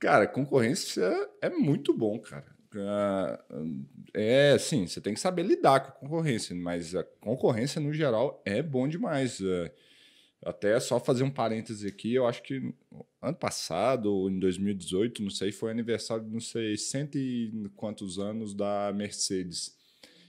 Cara, concorrência é muito bom, cara. Ah, é, sim, você tem que saber lidar com a concorrência, mas a concorrência no geral é bom demais. É, até só fazer um parêntese aqui, eu acho que ano passado, ou em 2018, não sei, foi aniversário, não sei, cento e quantos anos da Mercedes.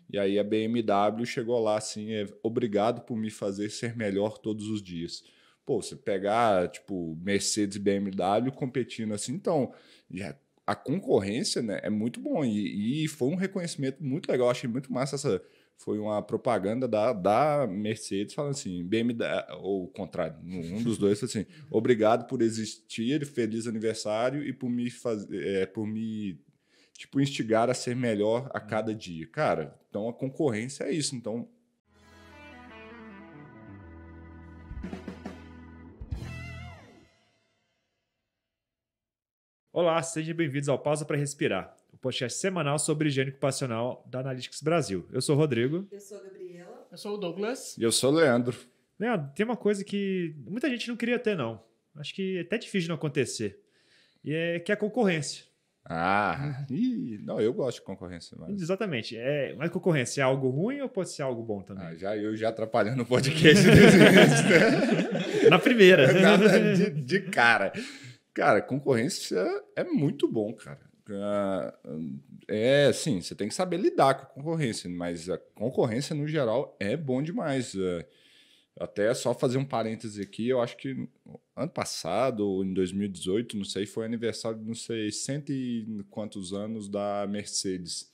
E aí a BMW chegou lá assim, é, obrigado por me fazer ser melhor todos os dias. Pô, você pegar, tipo, Mercedes e BMW competindo assim, então, já, a concorrência né, é muito bom. E, e foi um reconhecimento muito legal, achei muito massa essa foi uma propaganda da, da Mercedes falando assim, BMW, ou o contrário, um dos dois assim, obrigado por existir, feliz aniversário e por me fazer, é, por me tipo instigar a ser melhor a hum. cada dia. Cara, então a concorrência é isso, então Olá, sejam bem-vindos ao Pausa para Respirar, o podcast semanal sobre higiene ocupacional da Analytics Brasil. Eu sou o Rodrigo. Eu sou a Gabriela. Eu sou o Douglas. E eu sou o Leandro. Leandro, tem uma coisa que muita gente não queria ter, não. Acho que é até difícil de não acontecer. E é que é a concorrência. Ah, ih, não, eu gosto de concorrência. Mas... Exatamente. É, mas concorrência é algo ruim ou pode ser algo bom também? Ah, já, eu já atrapalhando o podcast. Desde, né? Na primeira. Nada de, de cara. Cara, concorrência é muito bom, cara. Ah, é, sim, você tem que saber lidar com a concorrência, mas a concorrência no geral é bom demais. É, até só fazer um parêntese aqui, eu acho que ano passado, ou em 2018, não sei, foi aniversário de não sei, cento e quantos anos da Mercedes.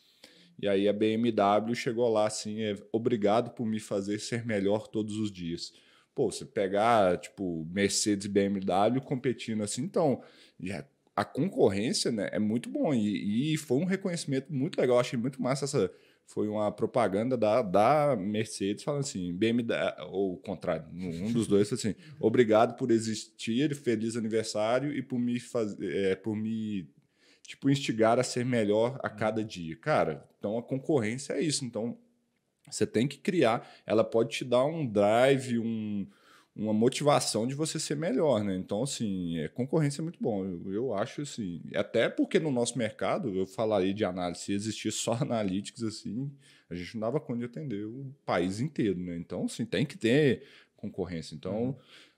E aí a BMW chegou lá assim, é, obrigado por me fazer ser melhor todos os dias. Pô, você pegar, ah, tipo, Mercedes e BMW competindo assim, então, já, a concorrência né, é muito bom. E, e foi um reconhecimento muito legal, achei muito massa essa foi uma propaganda da, da Mercedes falando assim, BMW, ou o contrário, um dos dois assim, obrigado por existir, feliz aniversário e por me fazer, é, por me tipo instigar a ser melhor a hum. cada dia. Cara, então a concorrência é isso, então você tem que criar, ela pode te dar um drive, um, uma motivação de você ser melhor, né? Então, assim, é, concorrência é muito bom. Eu, eu, acho assim. Até porque no nosso mercado, eu falaria de análise, se existisse só analytics, assim, a gente não dava conta de atender o país inteiro, né? Então, assim, tem que ter concorrência. Então. Uhum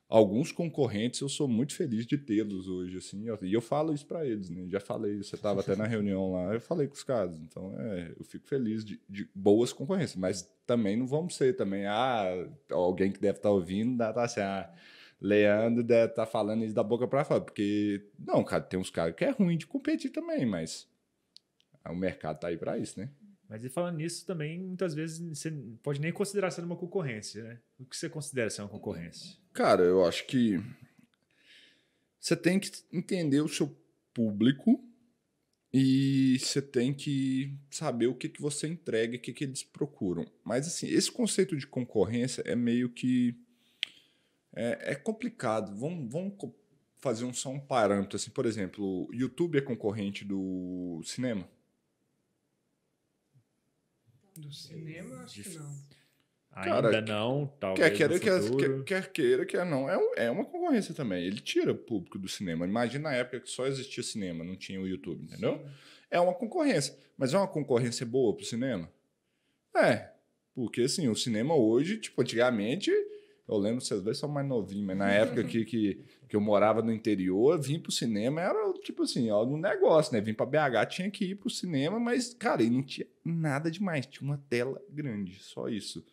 alguns concorrentes eu sou muito feliz de tê-los hoje, assim, e eu falo isso para eles, né? Já falei, você estava até na reunião lá, eu falei com os caras, então é, eu fico feliz de, de, boas concorrências, mas também não vamos ser também, ah, alguém que deve estar tá ouvindo, dá tá assim, ah, Leandro deve estar tá falando isso da boca para fora, porque não, cara, tem uns caras que é ruim de competir também, mas o mercado tá aí para isso, né? Mas e falando nisso também, muitas vezes você pode nem considerar sendo uma concorrência, né? O que você considera ser uma concorrência? Cara, eu acho que você tem que entender o seu público e você tem que saber o que, que você entrega e o que, que eles procuram. Mas assim, esse conceito de concorrência é meio que é, é complicado. Vamos, vamos fazer um só um parâmetro assim, por exemplo, o YouTube é concorrente do cinema? Do é cinema, acho que não. Ainda Cara, não, talvez. Quer queira, quer, quer, queira, quer não. É, é uma concorrência também. Ele tira o público do cinema. Imagina na época que só existia cinema, não tinha o YouTube, entendeu? Sim. É uma concorrência. Mas é uma concorrência boa pro cinema? É. Porque, assim, o cinema hoje, tipo, antigamente, eu lembro, vocês dois são mais novinhos, mas na época que, que, que eu morava no interior, vim pro cinema, era tipo assim, ó, um negócio, né? Vim pra BH, tinha que ir pro cinema, mas, cara, e não tinha nada demais. Tinha uma tela grande, só isso.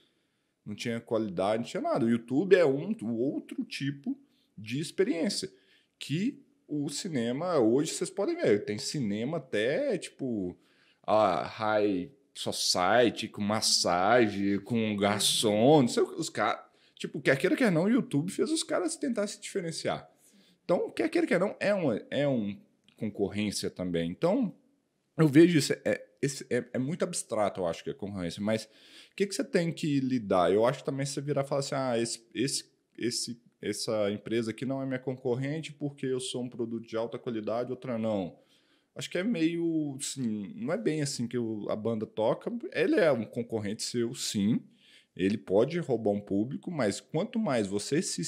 Não tinha qualidade, não tinha nada. O YouTube é um outro tipo de experiência que o cinema, hoje vocês podem ver, tem cinema até, tipo, a high society, com massagem, com garçom, não sei o que, os caras tipo, quer queira, quer não, o YouTube fez os caras tentar se diferenciar. Então, quer queira, quer não, é uma, é um concorrência também. Então, eu vejo isso, é, esse, é, é, muito abstrato, eu acho, que é concorrência, mas o que, que você tem que lidar? Eu acho que também você virar e falar assim, ah, esse, esse, esse, essa empresa aqui não é minha concorrente porque eu sou um produto de alta qualidade, outra não. Acho que é meio, assim, não é bem assim que a banda toca. Ele é um concorrente seu, sim, ele pode roubar um público, mas quanto mais você se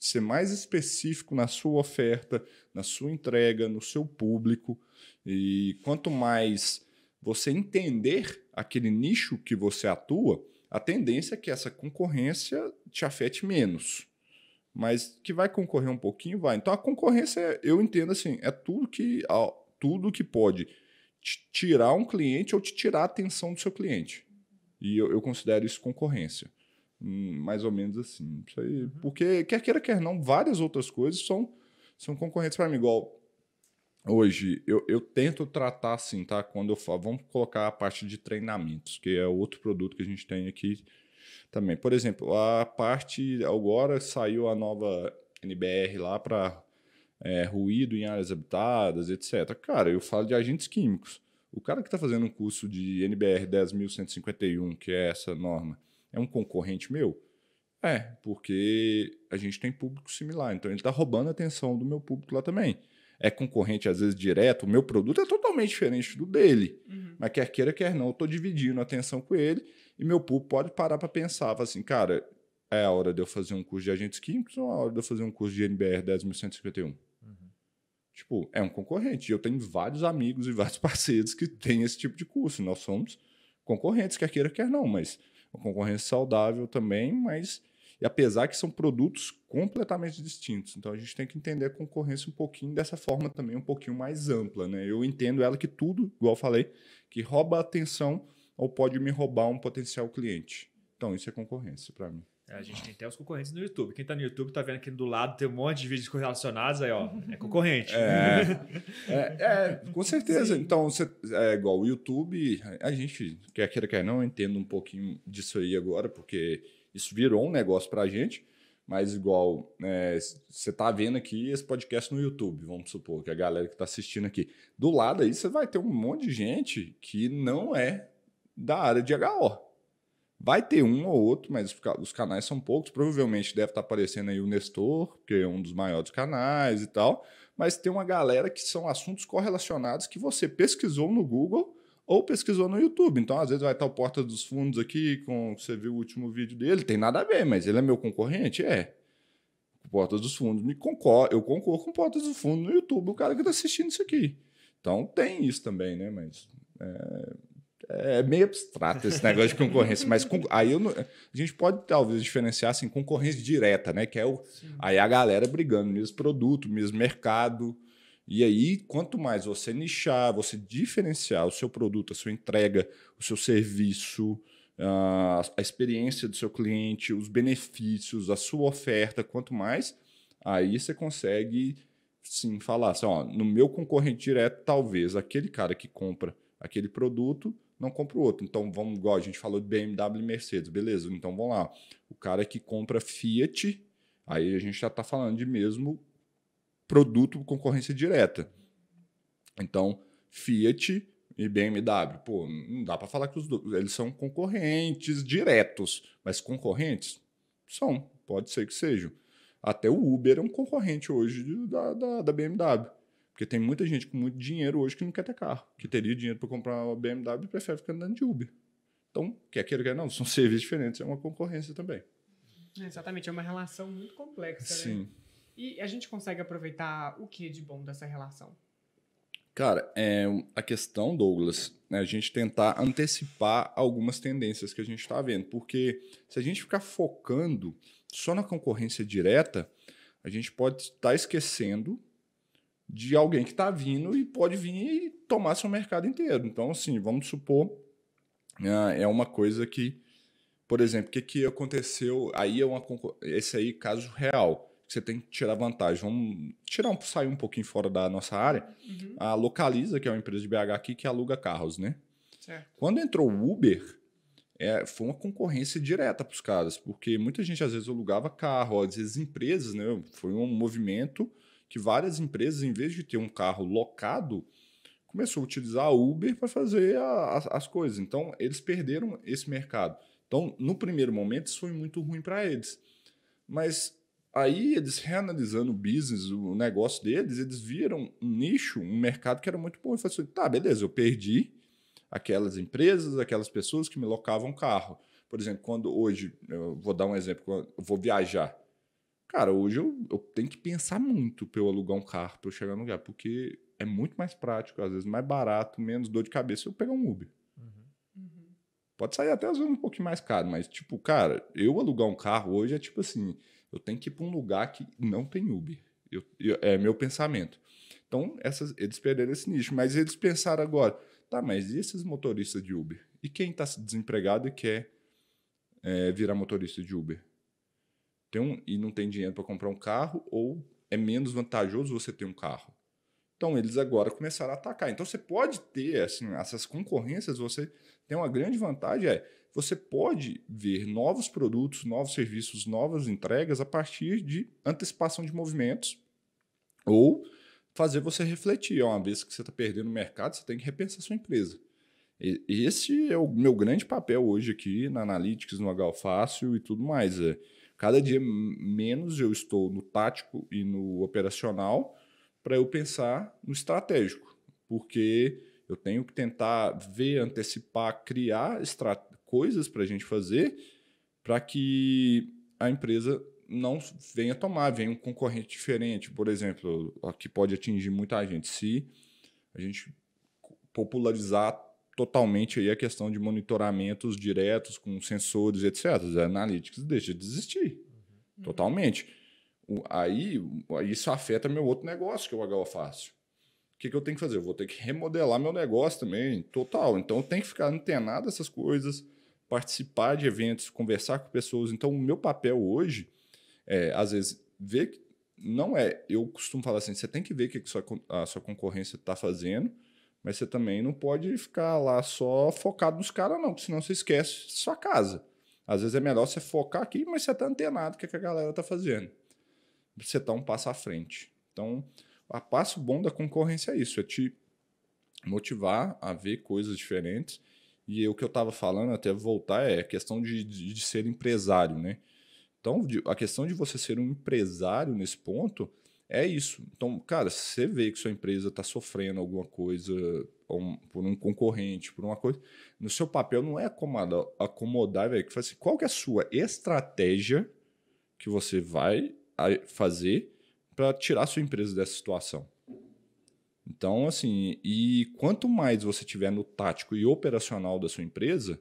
ser mais específico na sua oferta, na sua entrega, no seu público, e quanto mais você entender aquele nicho que você atua, a tendência é que essa concorrência te afete menos. Mas que vai concorrer um pouquinho, vai. Então a concorrência, eu entendo assim, é tudo que tudo que pode te tirar um cliente ou te tirar a atenção do seu cliente. E eu, eu considero isso concorrência. Hum, mais ou menos assim. Isso aí, uhum. Porque, quer queira, quer não, várias outras coisas são, são concorrentes para mim. Igual hoje, eu, eu tento tratar assim, tá? Quando eu falo, vamos colocar a parte de treinamentos, que é outro produto que a gente tem aqui também. Por exemplo, a parte. Agora saiu a nova NBR lá para é, ruído em áreas habitadas, etc. Cara, eu falo de agentes químicos. O cara que está fazendo um curso de NBR 10.151, que é essa norma, é um concorrente meu? É, porque a gente tem público similar, então ele está roubando a atenção do meu público lá também. É concorrente, às vezes, direto, o meu produto é totalmente diferente do dele. Uhum. Mas quer queira, quer não, eu estou dividindo a atenção com ele e meu público pode parar para pensar, assim, cara, é a hora de eu fazer um curso de agentes químicos ou é a hora de eu fazer um curso de NBR 10.151? Tipo, é um concorrente. eu tenho vários amigos e vários parceiros que têm esse tipo de curso. Nós somos concorrentes, quer queira, quer não, mas uma concorrência saudável também, mas e apesar que são produtos completamente distintos. Então a gente tem que entender a concorrência um pouquinho dessa forma também, um pouquinho mais ampla. Né? Eu entendo ela que tudo, igual eu falei, que rouba atenção ou pode me roubar um potencial cliente. Então isso é concorrência para mim. A gente tem até os concorrentes no YouTube. Quem está no YouTube está vendo aqui do lado, tem um monte de vídeos correlacionados aí, ó. É concorrente. É, é, é com certeza. Sim. Então, você, é igual o YouTube, a gente, quer queira, quer não, entendo um pouquinho disso aí agora, porque isso virou um negócio para a gente. Mas igual, você é, tá vendo aqui esse podcast no YouTube, vamos supor, que a galera que tá assistindo aqui. Do lado aí, você vai ter um monte de gente que não é da área de HO. Vai ter um ou outro, mas os canais são poucos. Provavelmente deve estar tá aparecendo aí o Nestor, que é um dos maiores canais e tal. Mas tem uma galera que são assuntos correlacionados que você pesquisou no Google ou pesquisou no YouTube. Então, às vezes, vai estar tá o Porta dos Fundos aqui, com você viu o último vídeo dele. Tem nada a ver, mas ele é meu concorrente? É. Porta dos Fundos me concorre, eu concordo com Porta dos Fundos no YouTube, o cara que está assistindo isso aqui. Então tem isso também, né? Mas é, é, é meio abstrato esse negócio de concorrência, mas aí não, a gente pode talvez diferenciar assim, concorrência direta, né? Que é o, aí a galera brigando, mesmo produto, mesmo mercado. E aí, quanto mais você nichar, você diferenciar o seu produto, a sua entrega, o seu serviço, a, a experiência do seu cliente, os benefícios, a sua oferta, quanto mais, aí você consegue sim falar assim, ó, no meu concorrente direto, talvez aquele cara que compra aquele produto não compra o outro. Então, vamos, igual a gente falou de BMW e Mercedes, beleza. Então, vamos lá. O cara que compra Fiat, aí a gente já está falando de mesmo produto concorrência direta. Então, Fiat e BMW, pô, não dá para falar que os dois, eles são concorrentes diretos, mas concorrentes são, pode ser que sejam. Até o Uber é um concorrente hoje da, da, da BMW. Porque tem muita gente com muito dinheiro hoje que não quer ter carro, que teria dinheiro para comprar uma BMW e prefere ficar andando de Uber. Então, quer queira, quer não, são serviços diferentes, é uma concorrência também. É, exatamente, é uma relação muito complexa, né? Sim. Né? E a gente consegue aproveitar o que de bom dessa relação? Cara, é, a questão, Douglas, é a gente tentar antecipar algumas tendências que a gente está vendo. Porque se a gente ficar focando só na concorrência direta, a gente pode estar tá esquecendo de alguém que está vindo e pode vir e tomar seu mercado inteiro. Então, assim, vamos supor, né, é uma coisa que, por exemplo, o que, que aconteceu? Aí é uma esse aí caso real que você tem que tirar vantagem. Vamos tirar um sair um pouquinho fora da nossa área. Uhum. A Localiza, que é uma empresa de BH aqui que aluga carros, né? Certo. Quando entrou o Uber, é, foi uma concorrência direta para os caras, porque muita gente às vezes alugava carro, às vezes empresas, né? Foi um movimento que várias empresas, em vez de ter um carro locado, começou a utilizar a Uber para fazer a, a, as coisas. Então, eles perderam esse mercado. Então, no primeiro momento, isso foi muito ruim para eles. Mas aí, eles reanalisando o business, o negócio deles, eles viram um nicho, um mercado que era muito bom. E falaram assim, tá, beleza, eu perdi aquelas empresas, aquelas pessoas que me locavam carro. Por exemplo, quando hoje, eu vou dar um exemplo, eu vou viajar, Cara, hoje eu, eu tenho que pensar muito para eu alugar um carro, para eu chegar no lugar, porque é muito mais prático, às vezes mais barato, menos dor de cabeça eu pegar um Uber. Uhum. Uhum. Pode sair até às vezes um pouquinho mais caro, mas tipo, cara, eu alugar um carro hoje é tipo assim, eu tenho que ir para um lugar que não tem Uber. Eu, eu, é meu pensamento. Então, essas, eles perderam esse nicho, mas eles pensaram agora, tá, mas e esses motoristas de Uber? E quem está desempregado e quer é, virar motorista de Uber? tem um, e não tem dinheiro para comprar um carro, ou é menos vantajoso você ter um carro. Então eles agora começaram a atacar. Então você pode ter assim, essas concorrências, você tem uma grande vantagem é você pode ver novos produtos, novos serviços, novas entregas a partir de antecipação de movimentos ou fazer você refletir. Uma vez que você está perdendo o mercado, você tem que repensar sua empresa. esse é o meu grande papel hoje aqui na Analytics, no Agal e tudo mais. É, Cada dia menos eu estou no tático e no operacional para eu pensar no estratégico, porque eu tenho que tentar ver, antecipar, criar coisas para a gente fazer para que a empresa não venha tomar, venha um concorrente diferente, por exemplo, que pode atingir muita gente. Se a gente popularizar totalmente aí a questão de monitoramentos diretos com sensores, etc. Os analytics deixa de existir uhum. totalmente. O, aí isso afeta meu outro negócio que é o HO O que, que eu tenho que fazer? Eu vou ter que remodelar meu negócio também, total. Então eu tenho que ficar antenado essas coisas, participar de eventos, conversar com pessoas. Então o meu papel hoje é, às vezes, ver que não é. Eu costumo falar assim: você tem que ver o que a sua, a sua concorrência está fazendo mas você também não pode ficar lá só focado nos caras, não, porque senão você esquece sua casa. Às vezes é melhor você focar aqui, mas você tá antenado o que, é que a galera tá fazendo. Você tá um passo à frente. Então, o passo bom da concorrência é isso, é te motivar a ver coisas diferentes. E o que eu estava falando, até voltar, é a questão de, de, de ser empresário, né? Então, a questão de você ser um empresário nesse ponto é isso. Então, cara, se você vê que sua empresa está sofrendo alguma coisa um, por um concorrente, por uma coisa, no seu papel não é acomodar, acomodar velho, que assim, qual que é a sua estratégia que você vai fazer para tirar sua empresa dessa situação? Então, assim, e quanto mais você tiver no tático e operacional da sua empresa,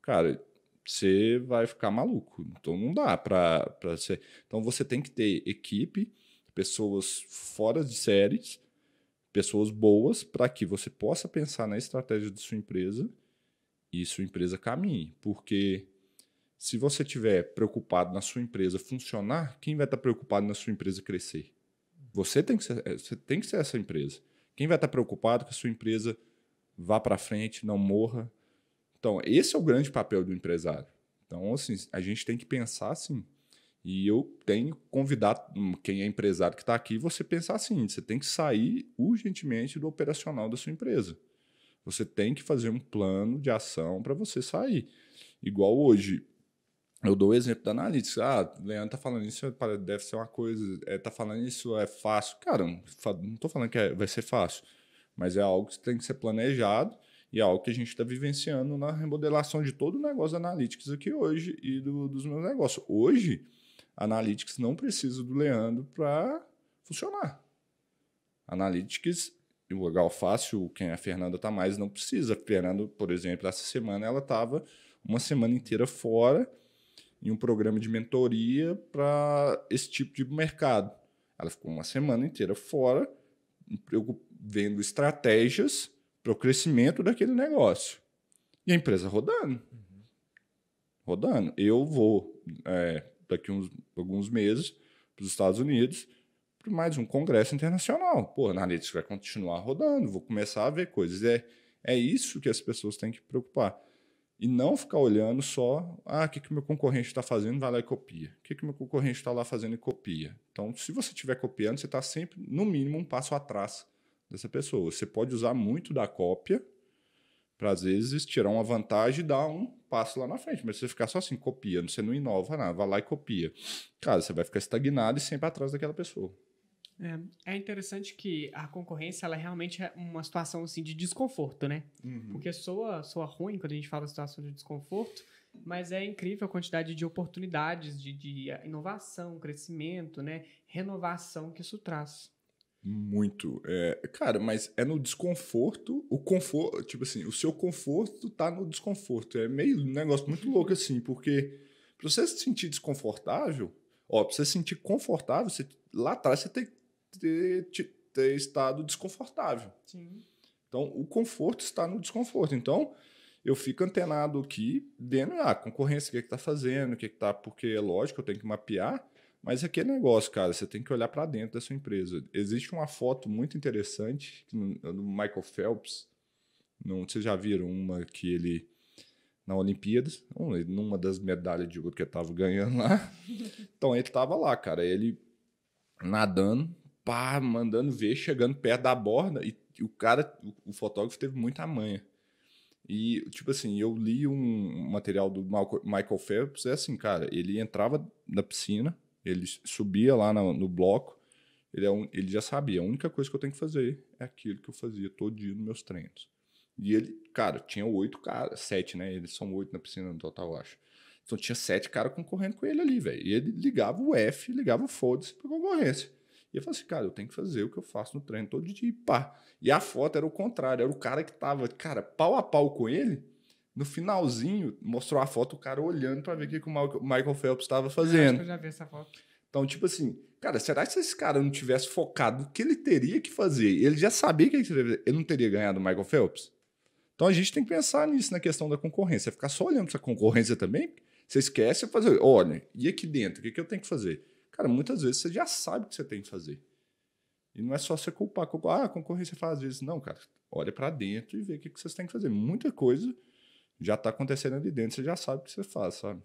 cara, você vai ficar maluco. Então, não dá para ser. Então, você tem que ter equipe pessoas fora de séries, pessoas boas, para que você possa pensar na estratégia de sua empresa e sua empresa caminhe. Porque se você estiver preocupado na sua empresa funcionar, quem vai estar tá preocupado na sua empresa crescer? Você tem que ser, eh, você tem que ser essa empresa. Quem vai estar tá preocupado que a sua empresa vá para frente, não morra? Então, esse é o grande papel do empresário. Então, assim, a gente tem que pensar assim, e eu tenho convidar hum, quem é empresário que está aqui, você pensar assim: você tem que sair urgentemente do operacional da sua empresa. Você tem que fazer um plano de ação para você sair. Igual hoje, eu dou o exemplo da analytics. Ah, Leandro tá falando isso, deve ser uma coisa. É, tá falando isso, é fácil. Cara, não tô falando que é, vai ser fácil, mas é algo que tem que ser planejado e é algo que a gente está vivenciando na remodelação de todo o negócio da analytics aqui hoje e do, dos meus negócios. Hoje, Analytics não precisa do Leandro para funcionar. Analytics, o legal fácil, quem a é Fernanda está mais, não precisa. A Fernanda, por exemplo, essa semana ela estava uma semana inteira fora em um programa de mentoria para esse tipo de mercado. Ela ficou uma semana inteira fora, vendo estratégias para o crescimento daquele negócio. E a empresa rodando. Uhum. Rodando. Eu vou. É, daqui uns alguns meses para os Estados Unidos para mais um congresso internacional. Pô, a isso vai continuar rodando, vou começar a ver coisas. É, é isso que as pessoas têm que preocupar. E não ficar olhando só, ah, o que, que meu concorrente está fazendo, vai lá e copia. O que, que meu concorrente está lá fazendo e copia. Então, se você estiver copiando, você está sempre, no mínimo, um passo atrás dessa pessoa. Você pode usar muito da cópia para às vezes tirar uma vantagem e dar um passo lá na frente. Mas se você ficar só assim, copiando, você não inova nada, vai lá e copia. Cara, você vai ficar estagnado e sempre atrás daquela pessoa. É, é interessante que a concorrência ela realmente é uma situação assim de desconforto, né? Uhum. Porque soa, soa ruim quando a gente fala situação de desconforto, mas é incrível a quantidade de oportunidades de, de eh, inovação, crescimento, né? Renovação que isso traz. Muito. É, cara, mas é no desconforto. O conforto, tipo assim, o seu conforto tá no desconforto. É meio um negócio muito louco assim, porque pra você se sentir desconfortável, ó, pra você se sentir confortável, você, lá atrás você tem que ter estado desconfortável. Sim. Então, o conforto está no desconforto. Então, eu fico antenado aqui, dentro da ah, concorrência, o que é está fazendo, o que é tá, porque é lógico, eu tenho que mapear, mas é aquele negócio, cara, você tem que olhar para dentro da sua empresa. Existe uma foto muito interessante do Michael Phelps. Não, vocês já viram uma que ele na Olimpíadas, numa das medalhas de ouro que eu tava ganhando lá. Então ele tava lá, cara, ele nadando, pá, mandando ver, chegando perto da borda e, o cara, o, fotógrafo teve muita manha. E tipo assim, eu li um material do Michael Phelps, é assim, cara, ele entrava na piscina, ele subia lá no, no bloco, ele, é um, ele já sabia, a única coisa que eu tenho que fazer é aquilo que eu fazia todo dia nos meus treinos. E ele, cara, tinha oito caras, sete, né? Eles são oito na piscina no total, eu acho. Então tinha sete caras concorrendo com ele ali, velho. E ele ligava o F, ligava o foda-se pra concorrência. E eu falei assim, cara, eu tenho que fazer o que eu faço no treino todo dia e pá. E a foto era o contrário, era o cara que tava, cara, pau a pau com ele, no finalzinho, mostrou a foto, o cara olhando para ver o que, que o Michael Phelps estava fazendo. Eu, eu já vi essa foto. Então, tipo assim, cara, será que se esse cara não tivesse focado o que ele teria que fazer? Ele já sabia que ele, teria, ele não teria ganhado o Michael Phelps? Então a gente tem que pensar nisso, na questão da concorrência. Ficar só olhando para concorrência também, você esquece de fazer, olha, e aqui dentro, o que, que eu tenho que fazer? Cara, muitas vezes você já sabe o que você tem que fazer. E não é só você culpar, culpar ah, a concorrência faz isso. Não, cara, olha para dentro e vê o que, que vocês têm que fazer. Muita coisa já tá acontecendo ali dentro, você já sabe o que você faz, sabe?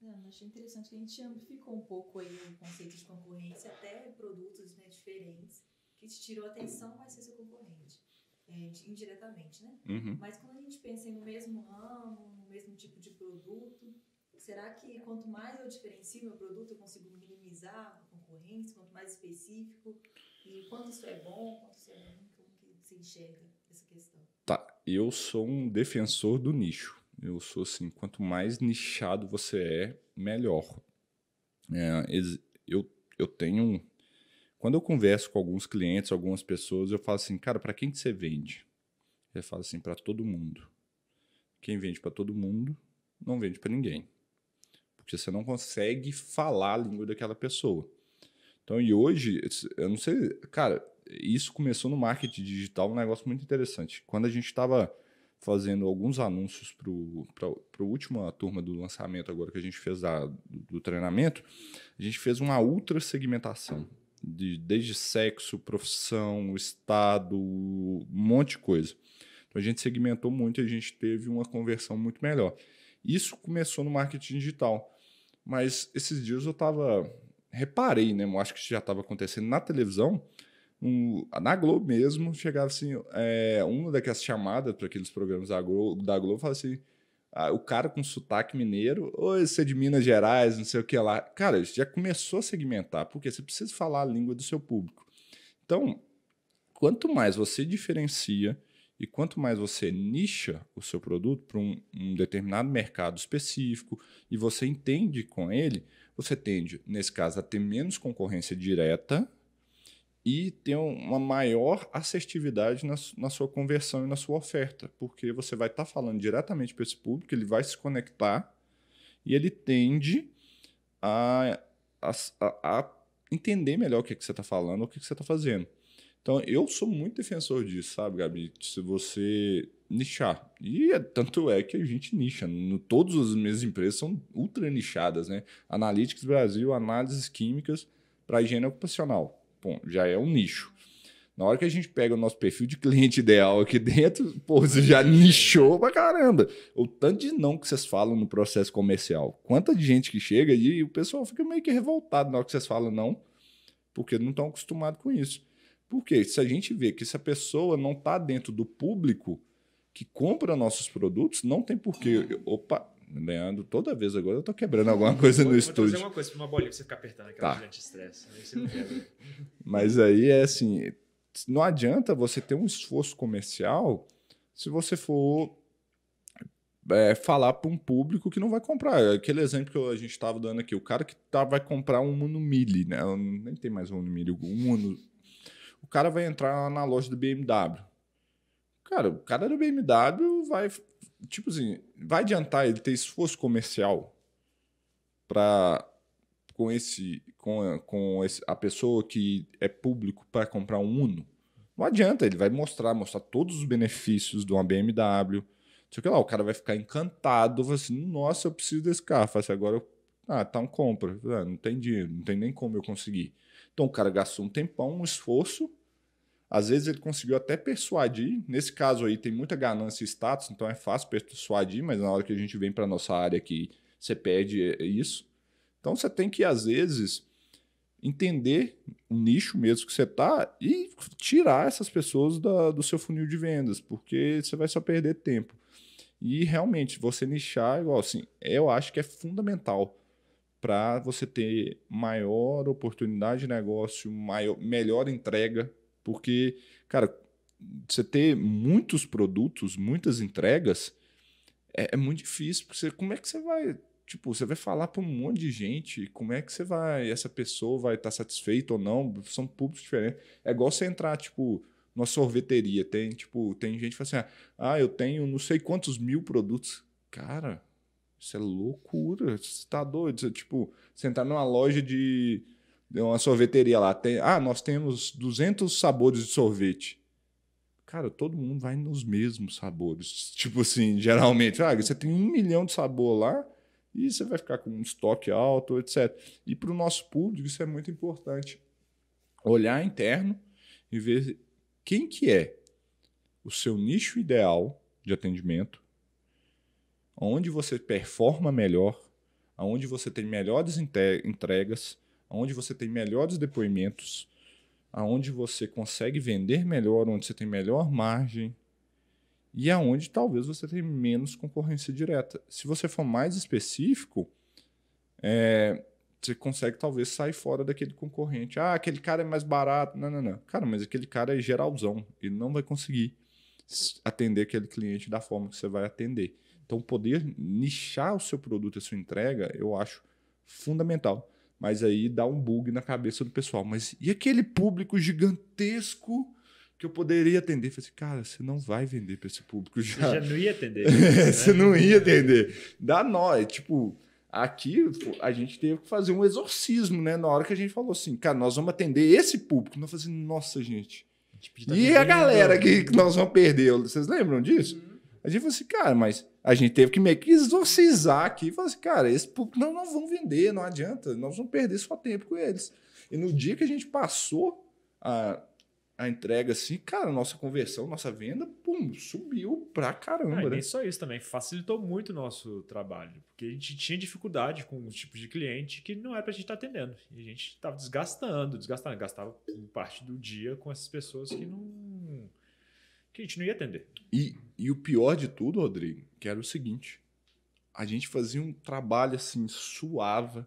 Não, é, achei interessante que a gente amplificou um pouco aí o conceito de concorrência, até produtos né, diferentes, que te tirou a atenção, mas ser seu concorrente, é, indiretamente, né? Uhum. Mas quando a gente pensa no mesmo ramo, no mesmo tipo de produto, será que quanto mais eu diferencio meu produto, eu consigo minimizar a concorrência, quanto mais específico, e quanto isso é bom, quanto isso é ruim, como que se enxerga essa questão? Tá, eu sou um defensor do nicho. Eu sou assim, quanto mais nichado você é, melhor. É, eu, eu tenho. Quando eu converso com alguns clientes, algumas pessoas, eu falo assim, cara, para quem que você vende? Ele fala assim, para todo mundo. Quem vende para todo mundo não vende para ninguém. Porque você não consegue falar a língua daquela pessoa. Então, e hoje, eu não sei, cara, isso começou no marketing digital, um negócio muito interessante. Quando a gente estava fazendo alguns anúncios para a última turma do lançamento agora que a gente fez da, do treinamento, a gente fez uma ultra segmentação. De, desde sexo, profissão, estado, um monte de coisa. Então a gente segmentou muito e a gente teve uma conversão muito melhor. Isso começou no marketing digital. Mas esses dias eu estava. Reparei, né? Eu acho que isso já estava acontecendo na televisão um, na Globo mesmo, chegava assim, é, uma daquelas chamadas para aqueles programas da Globo, da Globo falava assim, ah, o cara com sotaque mineiro, ou esse é de Minas Gerais, não sei o que lá. Cara, já começou a segmentar, porque você precisa falar a língua do seu público. Então, quanto mais você diferencia e quanto mais você nicha o seu produto para um, um determinado mercado específico e você entende com ele, você tende, nesse caso, a ter menos concorrência direta, e ter uma maior assertividade na, na, sua conversão e na sua oferta, porque você vai estar tá falando diretamente para esse público, ele vai se conectar e ele tende a, a, a entender melhor o que, é que você está falando, o que, é que você está fazendo. Então, eu sou muito defensor disso, sabe, Gabi? Se você nichar. E é, tanto é que a gente nicha. No, todas as minhas empresas são ultra nichadas, né? Analytics Brasil, análises químicas para higiene ocupacional Bom, já é um nicho. Na hora que a gente pega o nosso perfil de cliente ideal aqui dentro, pô, você já nichou pra caramba. O tanto de não que vocês falam no processo comercial. Quanta de gente que chega e o pessoal fica meio que revoltado na hora que vocês falam não, porque não estão acostumados com isso. Porque se a gente vê que se a pessoa não está dentro do público que compra nossos produtos, não tem porquê. Opa, ganhando toda vez agora, eu tô quebrando alguma coisa no vou estúdio. uma coisa, uma bolinha pra você ficar apertando aquela tá. estresse. Né? Né? Mas aí é assim, não adianta você ter um esforço comercial se você for é, falar para um público que não vai comprar. Aquele exemplo que a gente estava dando aqui, o cara que tá, vai comprar um Uno Mille, né? Nem tem mais um Uno Mille, um Uno. O cara vai entrar na loja do BMW. Cara, o cara do BMW vai tipo assim, vai adiantar ele ter esforço comercial para com esse com, com esse, a pessoa que é público para comprar um Uno? Não adianta, ele vai mostrar, mostrar todos os benefícios de uma BMW. Sei que lá, o cara vai ficar encantado, vai assim, nossa, eu preciso desse carro. Fala assim, agora eu, ah, tá, um compra. Ah, não tem dinheiro, não tem nem como eu conseguir. Então o cara gastou um tempão, um esforço às vezes ele conseguiu até persuadir. Nesse caso aí tem muita ganância e status, então é fácil persuadir, mas na hora que a gente vem para nossa área aqui, você perde é, é isso. Então você tem que, às vezes, entender o nicho mesmo que você está e tirar essas pessoas da, do seu funil de vendas, porque você vai só perder tempo. E realmente, você nichar, igual assim, eu acho que é fundamental para você ter maior oportunidade de negócio, maior, melhor entrega porque, cara, você ter muitos produtos, muitas entregas, é, é muito difícil. Porque você, como é que você vai tipo, você vai falar para um monte de gente, como é que você vai, essa pessoa vai estar tá satisfeita ou não, são públicos diferentes. É igual você entrar, tipo, numa sorveteria, tem, tipo, tem gente que fala assim, ah, ah eu tenho não sei quantos mil produtos. Cara, isso é loucura, você tá doido, você, tipo, você entrar numa loja de uma sorveteria lá. Tem, ah, nós temos 200 sabores de sorvete. Cara, todo mundo vai nos mesmos sabores. Tipo assim, geralmente, ah, você tem um milhão de sabor lá e você vai ficar com um estoque alto, etc. E para o nosso público isso é muito importante. Olhar interno e ver quem que é o seu nicho ideal de atendimento, onde você performa melhor, onde você tem melhores entregas, onde você tem melhores depoimentos, aonde você consegue vender melhor, onde você tem melhor margem e aonde talvez você tenha menos concorrência direta. Se você for mais específico, é, você consegue talvez sair fora daquele concorrente. Ah, aquele cara é mais barato. Não, não, não. Cara, mas aquele cara é geralzão. Ele não vai conseguir atender aquele cliente da forma que você vai atender. Então, poder nichar o seu produto e a sua entrega, eu acho fundamental. Mas aí dá um bug na cabeça do pessoal. Mas e aquele público gigantesco que eu poderia atender? Eu falei assim, cara, você não vai vender para esse público já. Você já não ia atender. você não ia atender. Dá nó. É tipo, aqui a gente teve que fazer um exorcismo, né? Na hora que a gente falou assim, cara, nós vamos atender esse público. Nós falamos assim, nossa, gente. Tipo, a gente tá e a galera que nós vamos perder? Vocês lembram disso? Uhum. A gente falou assim, cara, mas a gente teve que meio que exorcizar aqui e falar assim, cara, esse público não, não vão vender, não adianta, nós vamos perder só tempo com eles. E no dia que a gente passou a, a entrega, assim, cara, nossa conversão, nossa venda, pum, subiu pra caramba. É, né? nem né? só isso também, facilitou muito o nosso trabalho, porque a gente tinha dificuldade com os tipos de cliente que não era pra gente estar tá atendendo. E a gente tava desgastando, desgastando, gastava parte do dia com essas pessoas que não que a gente não ia atender. E, e o pior de tudo, Rodrigo, que era o seguinte: a gente fazia um trabalho assim, suava,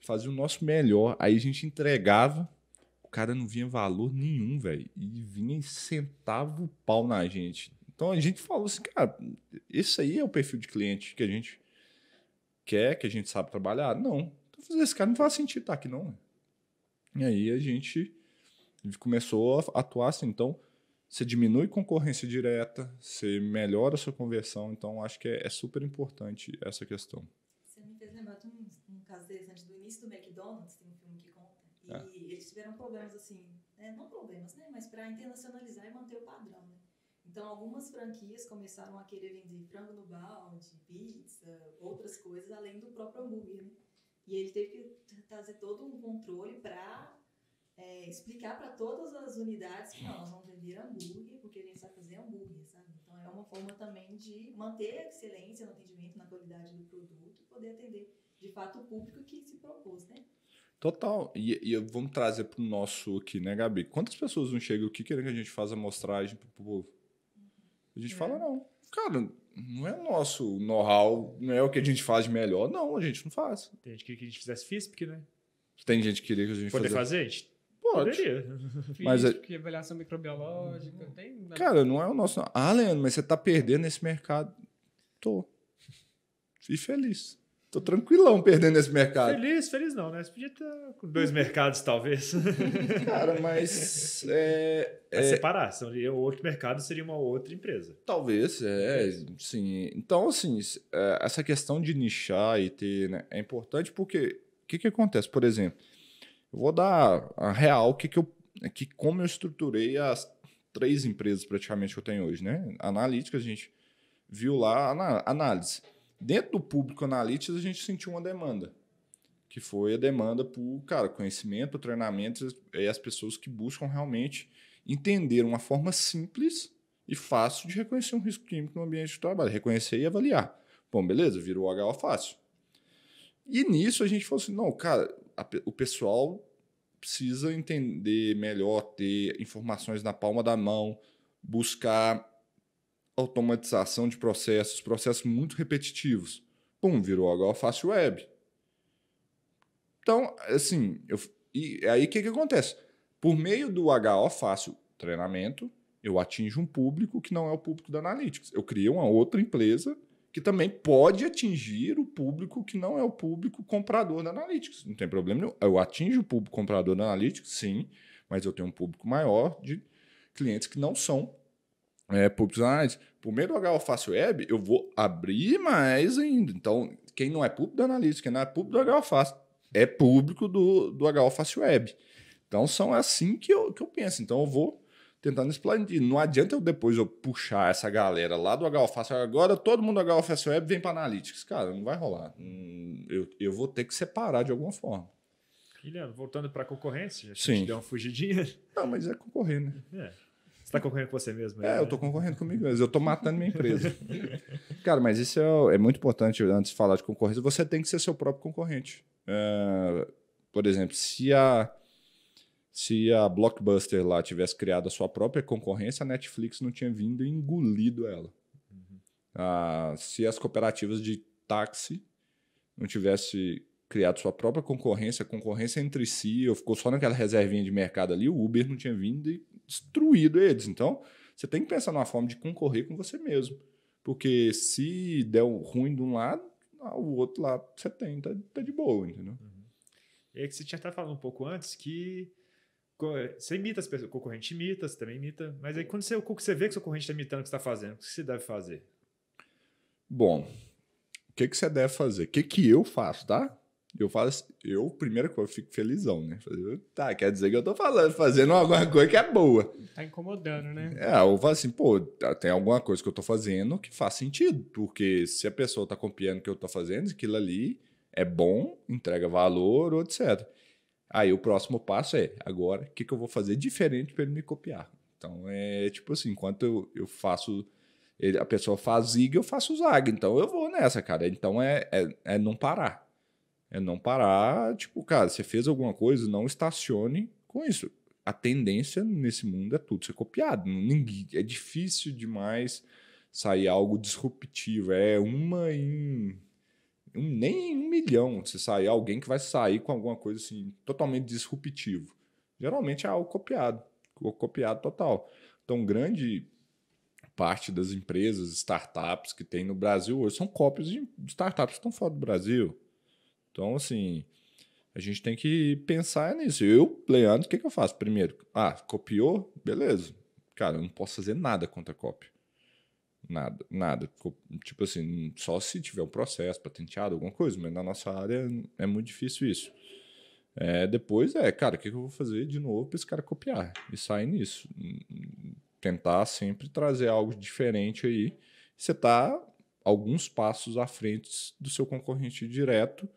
fazia o nosso melhor, aí a gente entregava, o cara não vinha valor nenhum, velho, e vinha e sentava o pau na gente. Então a gente falou assim, cara, esse aí é o perfil de cliente que a gente quer, que a gente sabe trabalhar? Não. Então, esse cara não faz sentido estar tá aqui, não. E aí a gente começou a atuar assim. Então, você diminui concorrência direta, você melhora a sua conversão. Então, acho que é, é super importante essa questão. Você me fez lembrar de um, um caso interessante do início do McDonald's, tem um filme que conta, e é. eles tiveram problemas assim, né? não problemas, né? mas para internacionalizar e manter o padrão. Né? Então, algumas franquias começaram a querer vender frango no balde, pizza, outras coisas, além do próprio hambúrguer. Né? E ele teve que trazer todo um controle para é, explicar para todas as unidades que não, nós vamos vender hambúrguer, porque a gente sabe fazer hambúrguer, sabe? Então é uma forma também de manter a excelência no atendimento, na qualidade do produto e poder atender de fato o público que se propôs, né? Total. E, e vamos trazer para o nosso aqui, né, Gabi? Quantas pessoas não chegam aqui querendo que a gente faça amostragem para o povo? A gente uhum. é. fala, não, cara, não é nosso know-how, não é o que a gente faz de melhor. Não, a gente não faz. Tem gente que queria que a gente fizesse FISP, né? Tem gente que queria que a gente Poder fazer, a gente Pode. Poderia. Mas Físico, é-, é... avaliação microbiológica. Tem... Cara, não é o nosso. Ah, Leandro, mas você tá perdendo esse mercado. Tô. fui feliz. Tô tranquilão perdendo esse mercado. Feliz, feliz não, né? Você podia estar com dois hum. mercados, talvez. Cara, mas. É, é... separar. Seria outro mercado, seria uma outra empresa. Talvez, é. Sim. Então, assim, é, essa questão de nichar e ter. Né, é importante porque. O que, que acontece? Por exemplo, eu vou dar a real que, que eu que como eu estruturei as três empresas praticamente que eu tenho hoje, né? Analítica, a gente viu lá análise. Dentro do público analítico, a gente sentiu uma demanda, que foi a demanda por, cara, conhecimento, treinamentos e as pessoas que buscam realmente entender uma forma simples e fácil de reconhecer um risco químico no ambiente de trabalho, reconhecer e avaliar. Bom, beleza, virou HO fácil. E nisso a gente falou assim: não, cara, a, o pessoal precisa entender melhor, ter informações na palma da mão, buscar automatização de processos, processos muito repetitivos. Pum, virou agora fácil Web. Então, assim, eu, e aí o que, que acontece? Por meio do HO Fácil Treinamento, eu atinjo um público que não é o público da Analytics. Eu criei uma outra empresa que também pode atingir o público que não é o público comprador da Analytics. Não tem problema nenhum. Eu atinjo o público comprador da Analytics, sim, mas eu tenho um público maior de clientes que não são é, públicos Por meio do HOFACE Web, eu vou abrir mais ainda. Então, quem não é público da Analytics, quem não é público do HOFACE, é público do, do Web. Então, são assim que eu, que eu penso. Então, eu vou tentando explodir. Não adianta eu depois eu puxar essa galera lá do HOFAS. Agora todo mundo do HOFAS Web vem para Analytics. Cara, não vai rolar. Hum, eu, eu vou ter que separar de alguma forma. Guilherme, voltando para a concorrência, a gente deu uma fugidinha. Não, mas é concorrer, né? É. Você está concorrendo com você mesmo? É, né? eu estou concorrendo comigo mesmo. Eu estou matando minha empresa. Cara, mas isso é, é, muito importante antes de falar de concorrência. Você tem que ser seu próprio concorrente. Uh, por exemplo, se a se a Blockbuster lá tivesse criado a sua própria concorrência, a Netflix não tinha vindo e engolido ela. Uhum. Ah, se as cooperativas de táxi não tivesse criado sua própria concorrência, concorrência entre si, ou ficou só naquela reservinha de mercado ali, o Uber não tinha vindo e destruído eles. Então, você tem que pensar numa forma de concorrer com você mesmo. Porque se der ruim de um lado, ah, o outro lá você tem, tá, tá de boa, entendeu? Uhum. É que você tinha até falado um pouco antes que é, você imita as pessoas, o concorrente imita, você também imita, mas aí quando você, você vê que o seu concorrente está imitando o que você está fazendo, o que você deve fazer? Bom, o que, que você deve fazer? O que, que eu faço, tá? Eu faço, assim, eu, primeira coisa, eu fico felizão, né? Tá, quer dizer que eu tô falando, fazendo alguma coisa que é boa. Tá incomodando, né? É, eu falo assim, pô, tá, tem alguma coisa que eu tô fazendo que faz sentido, porque se a pessoa tá copiando o que eu tô fazendo, aquilo ali é bom, entrega valor, etc. Aí o próximo passo é, agora, o que, que eu vou fazer diferente para ele me copiar? Então, é tipo assim, enquanto eu, eu faço... Ele, a pessoa faz zig eu faço zaga. Então, eu vou nessa, cara. Então, é, é, é não parar. É não parar. Tipo, cara, você fez alguma coisa, não estacione com isso. A tendência nesse mundo é tudo ser copiado. Ninguém, é difícil demais sair algo disruptivo. É uma em um, nem em um milhão você sair alguém que vai sair com alguma coisa assim totalmente disruptivo. Geralmente é algo copiado, copiado total. Então, grande parte das empresas, startups que tem no Brasil hoje são cópias de startups que estão fora do Brasil. Então, assim, a gente tem que pensar nisso. Eu, Leandro, o que, que eu faço? Primeiro, ah, copiou? Beleza. Cara, eu não posso fazer nada contra a cópia. Nada, nada. Tipo assim, só se tiver um processo patenteado, alguma coisa, mas na nossa área é muito difícil isso. É, depois é, cara, o que, eu vou fazer de novo para esse cara copiar? E sair nisso. Tentar sempre trazer algo diferente aí. Você está alguns passos à frente do seu concorrente direto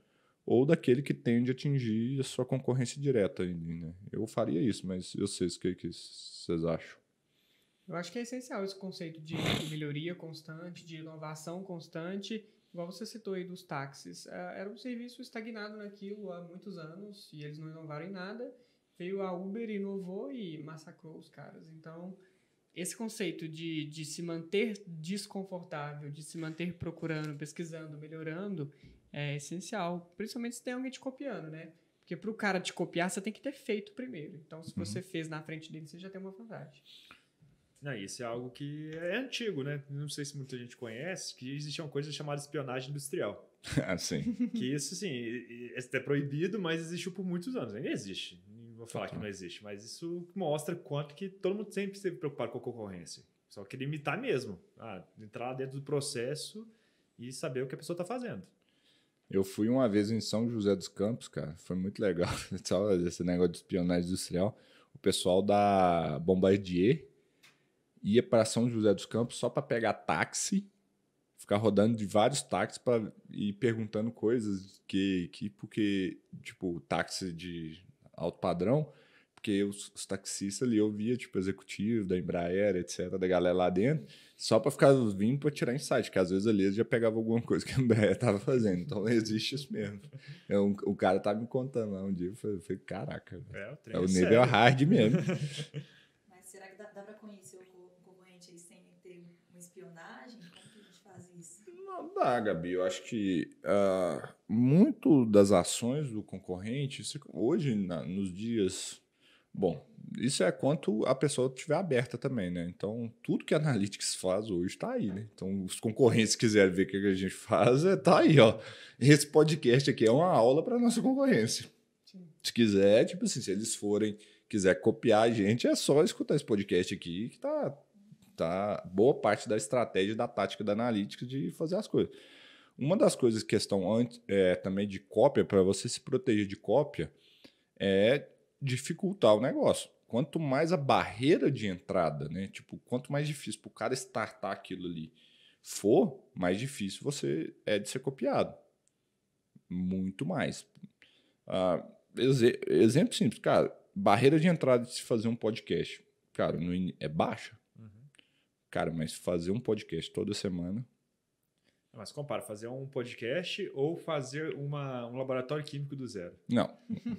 ou daquele que tende a atingir a sua concorrência direta. Né? Eu faria isso, mas eu sei o que, que vocês acham. Eu acho que é essencial esse conceito de melhoria constante, de inovação constante. Igual você citou aí dos táxis, é, era um serviço estagnado naquilo há muitos anos e eles não inovaram em nada. Veio a Uber, inovou e massacrou os caras. Então, esse conceito de, de se manter desconfortável, de se manter procurando, pesquisando, melhorando, é essencial. Principalmente se tem alguém te copiando, né? Porque para o cara te copiar, você tem que ter feito primeiro. Então, se uhum. você uhum. fez na frente dele, você já tem uma vantagem. Não, isso é algo que é antigo, né? Não sei se muita gente conhece, que existe uma coisa chamada espionagem industrial. ah, sim. Que isso, sim, é até proibido, mas existiu por muitos anos. Ainda existe. Não vou falar que tá. não existe, mas isso mostra quanto que todo mundo sempre esteve preocupado com a concorrência. Só que limitar mesmo. Ah, entrar dentro do processo e saber o que a pessoa está fazendo. Eu fui uma vez em São José dos Campos, cara. Foi muito legal. Esse negócio de espionagem industrial. O pessoal da Bombardier ia para São José dos Campos só para pegar táxi, ficar rodando de vários táxis para ir perguntando coisas que, que porque tipo táxi de alto padrão, porque os, os taxistas ali eu via tipo executivo da Embraer, etc, da galera lá dentro, só para ficar vindo para tirar insight, que às vezes ali eles já pegavam alguma coisa que a Embraer tava fazendo. Então existe isso mesmo. Eu, é o cara tava tá me contando lá um dia, eu falei, caraca, é, é, o, é o nível sério. hard mesmo. Mas será que dá, dá para conhecer o personagem? Como que a gente faz isso? Não dá, Gabi. Eu acho que uh, muito das ações do concorrente, hoje, na, nos dias. Bom, isso é quanto a pessoa tiver aberta também, né? Então, tudo que a Analytics faz hoje está aí, né? Então, os concorrentes quiserem ver o que a gente faz, é, tá aí, ó. Esse podcast aqui é uma aula para nossa concorrência. Sim. Se quiser, tipo assim, se eles forem, quiser copiar a gente, é só escutar esse podcast aqui que tá tá boa parte da estratégia da tática da analítica de fazer as coisas. Uma das coisas questão antes, é, também de cópia, para você se proteger de cópia, é dificultar o negócio. Quanto mais a barreira de entrada, né? Tipo, quanto mais difícil para o cara startar aquilo ali for, mais difícil você é de ser copiado. Muito mais. Ah, ex exemplo simples, cara, barreira de entrada de se fazer um podcast, cara, in... é baixa. Cara, mas fazer um podcast toda semana. Mas compara, fazer um podcast ou fazer uma, um laboratório químico do zero? Não.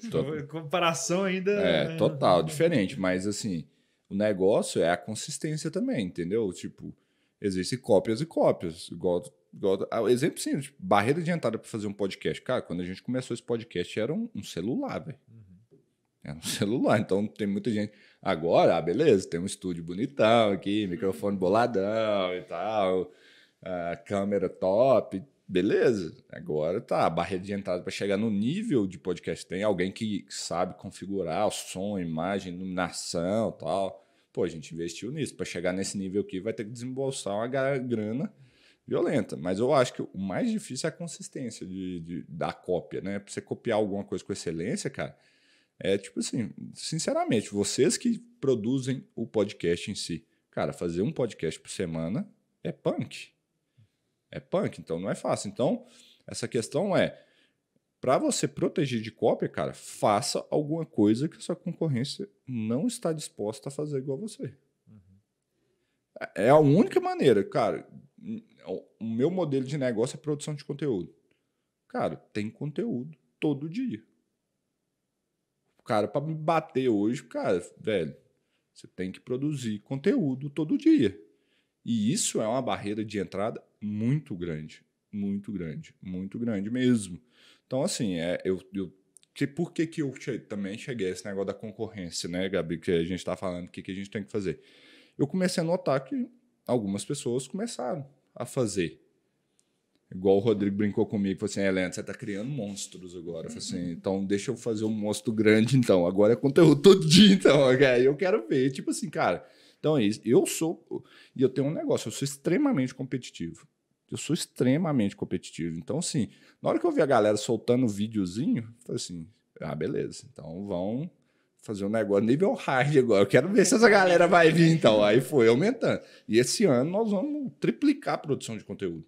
Comparação ainda. É, é total, diferente. Mas assim, o negócio é a consistência também, entendeu? Tipo, existem cópias e cópias. Igual, igual ah, exemplo simples, tipo, barreira adiantada para fazer um podcast. Cara, quando a gente começou esse podcast era um, um celular, velho. Uhum. Era um celular. Então tem muita gente. Agora, ah, beleza, tem um estúdio bonitão aqui, microfone uhum. boladão e tal, câmera top, beleza. Agora tá, a barreira de entrada para chegar no nível de podcast tem alguém que sabe configurar o som, imagem, iluminação tal. Pô, a gente investiu nisso. Para chegar nesse nível aqui, vai ter que desembolsar uma grana violenta. Mas eu acho que o mais difícil é a consistência de, de da cópia, né? Pra você copiar alguma coisa com excelência, cara é tipo assim, sinceramente, vocês que produzem o podcast em si. Cara, fazer um podcast por semana é punk. É punk, então não é fácil. Então, essa questão é: para você proteger de cópia, cara, faça alguma coisa que a sua concorrência não está disposta a fazer igual você. Uhum. É a única maneira, cara. O meu modelo de negócio é produção de conteúdo. Cara, tem conteúdo todo dia cara para me bater hoje, cara, velho, você tem que produzir conteúdo todo dia. E isso é uma barreira de entrada muito grande, muito grande, muito grande mesmo. Então, assim, é, eu, eu que, por que, que eu che também cheguei a esse negócio da concorrência, né, Gabi, que a gente está falando, o que, que a gente tem que fazer? Eu comecei a notar que algumas pessoas começaram a fazer Igual o Rodrigo brincou comigo, falou assim: Helena, é, você tá criando monstros agora. Eu assim, uhum. então deixa eu fazer um monstro grande, então. Agora é conteúdo todo dia, então. Okay? É, eu quero ver. Tipo assim, cara. Então é isso. Eu sou. E eu tenho um negócio, eu sou extremamente competitivo. Eu sou extremamente competitivo. Então, assim, na hora que eu vi a galera soltando um videozinho, eu falei assim: ah, beleza. Então vão fazer um negócio nível hard agora. Eu quero ver se essa galera vai vir, então. Aí foi aumentando. E esse ano nós vamos triplicar a produção de conteúdo.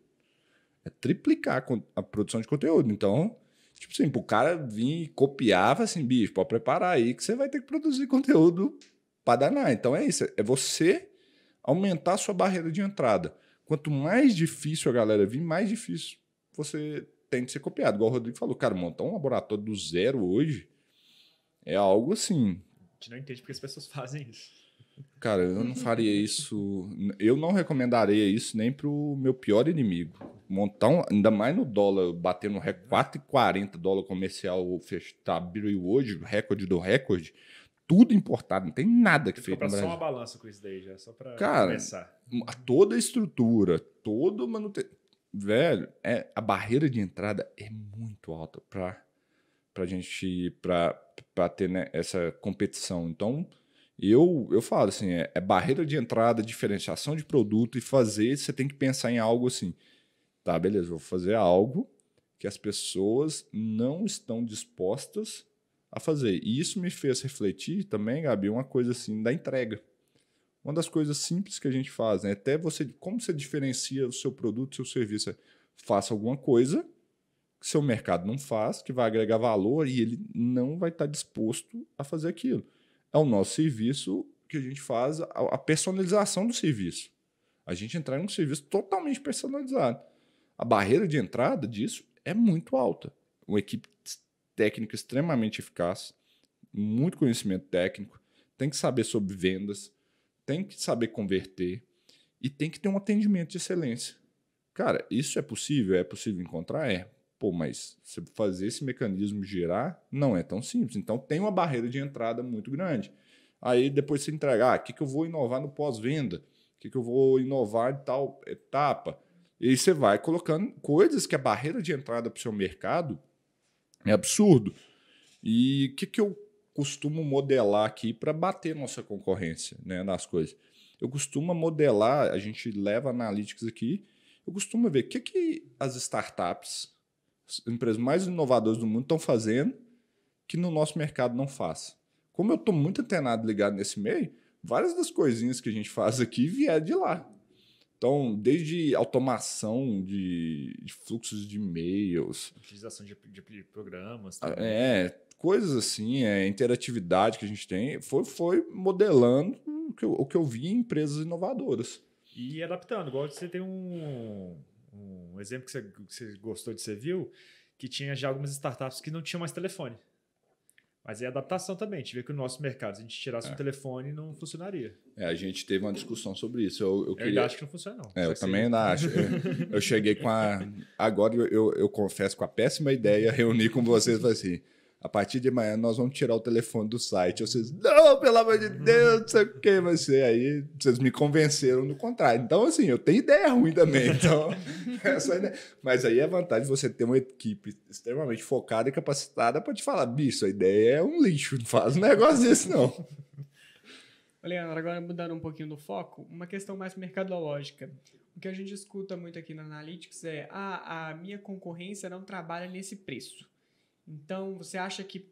É triplicar a produção de conteúdo. Então, tipo assim, o cara vir e copiava assim, bicho, pode preparar aí que você vai ter que produzir conteúdo para danar. Então é isso, é você aumentar a sua barreira de entrada. Quanto mais difícil a galera vir, mais difícil você tem de ser copiado. Igual o Rodrigo falou, cara, montar um laboratório do zero hoje é algo assim. A gente não entende porque as pessoas fazem isso. Cara, eu não faria isso. Eu não recomendaria isso nem pro meu pior inimigo. Montar um, ainda mais no dólar, batendo recorde 4,40 dólar comercial, tá, abriu hoje, recorde do recorde. Tudo importado, não tem nada que feito no para só uma balança com isso daí já, só pra Cara, começar. Hum, toda a estrutura, todo o manutenção. Velho, é, a barreira de entrada é muito alta pra, pra gente pra, pra ter né, essa competição. Então, eu, eu falo assim, é, é, barreira de entrada, diferenciação de produto e fazer, você tem que pensar em algo assim. Tá, beleza, vou fazer algo que as pessoas não estão dispostas a fazer. E isso me fez refletir também, Gabi, uma coisa assim da entrega. Uma das coisas simples que a gente faz, né? Até você, como você diferencia o seu produto, seu serviço, é faça alguma coisa que seu mercado não faz, que vai agregar valor e ele não vai estar disposto a fazer aquilo é o nosso serviço que a gente faz a, a personalização do serviço. A gente entrar em um serviço totalmente personalizado. A barreira de entrada disso é muito alta. Uma equipe técnica extremamente eficaz, muito conhecimento técnico, tem que saber sobre vendas, tem que saber converter e tem que ter um atendimento de excelência. Cara, isso é possível? É possível encontrar? É. Pô, mas você fazer esse mecanismo girar não é tão simples. Então tem uma barreira de entrada muito grande. Aí depois você entregar, ah, o que, que eu vou inovar no pós-venda? O que, que eu vou inovar em tal etapa? E você vai colocando coisas que a barreira de entrada para o seu mercado é absurdo. E o que, que eu costumo modelar aqui para bater nossa concorrência né, nas coisas? Eu costumo modelar, a gente leva analytics aqui, eu costumo ver o que, que as startups as empresas mais inovadoras do mundo estão fazendo que no nosso mercado não faz. Como eu estou muito antenado ligado nesse meio, várias das coisinhas que a gente faz aqui vieram de lá. Então, desde automação de, de fluxos de e-mails. Utilização de, de programas. Ah, também. É, coisas assim, é, interatividade que a gente tem, foi, foi modelando o que, eu, o que eu vi em empresas inovadoras. E adaptando, igual você tem um um exemplo que você, que você gostou de, você viu, que tinha já algumas startups que não tinham mais telefone. Mas é adaptação também. A gente vê que o nosso mercado, se a gente tirasse é. um telefone, não funcionaria. É, a gente teve uma discussão sobre isso. Eu, eu, eu acho que não funciona, não. É, eu também ainda acho. Eu, cheguei com a. Agora eu, eu confesso com a péssima ideia reunir com vocês e falar assim a partir de amanhã nós vamos tirar o telefone do site. Vocês, não, pelo amor de Deus, não sei o que vai ser. Aí vocês me convenceram do contrário. Então, assim, eu tenho ideia ruim também. Então, Mas aí é vantagem você ter uma equipe extremamente focada e capacitada para te falar, bicho, a ideia é um lixo, não faz um negócio desse, não. Leandro, agora mudando um pouquinho do foco, uma questão mais mercadológica. O que a gente escuta muito aqui na Analytics é ah, a minha concorrência não trabalha nesse preço. Então, você acha que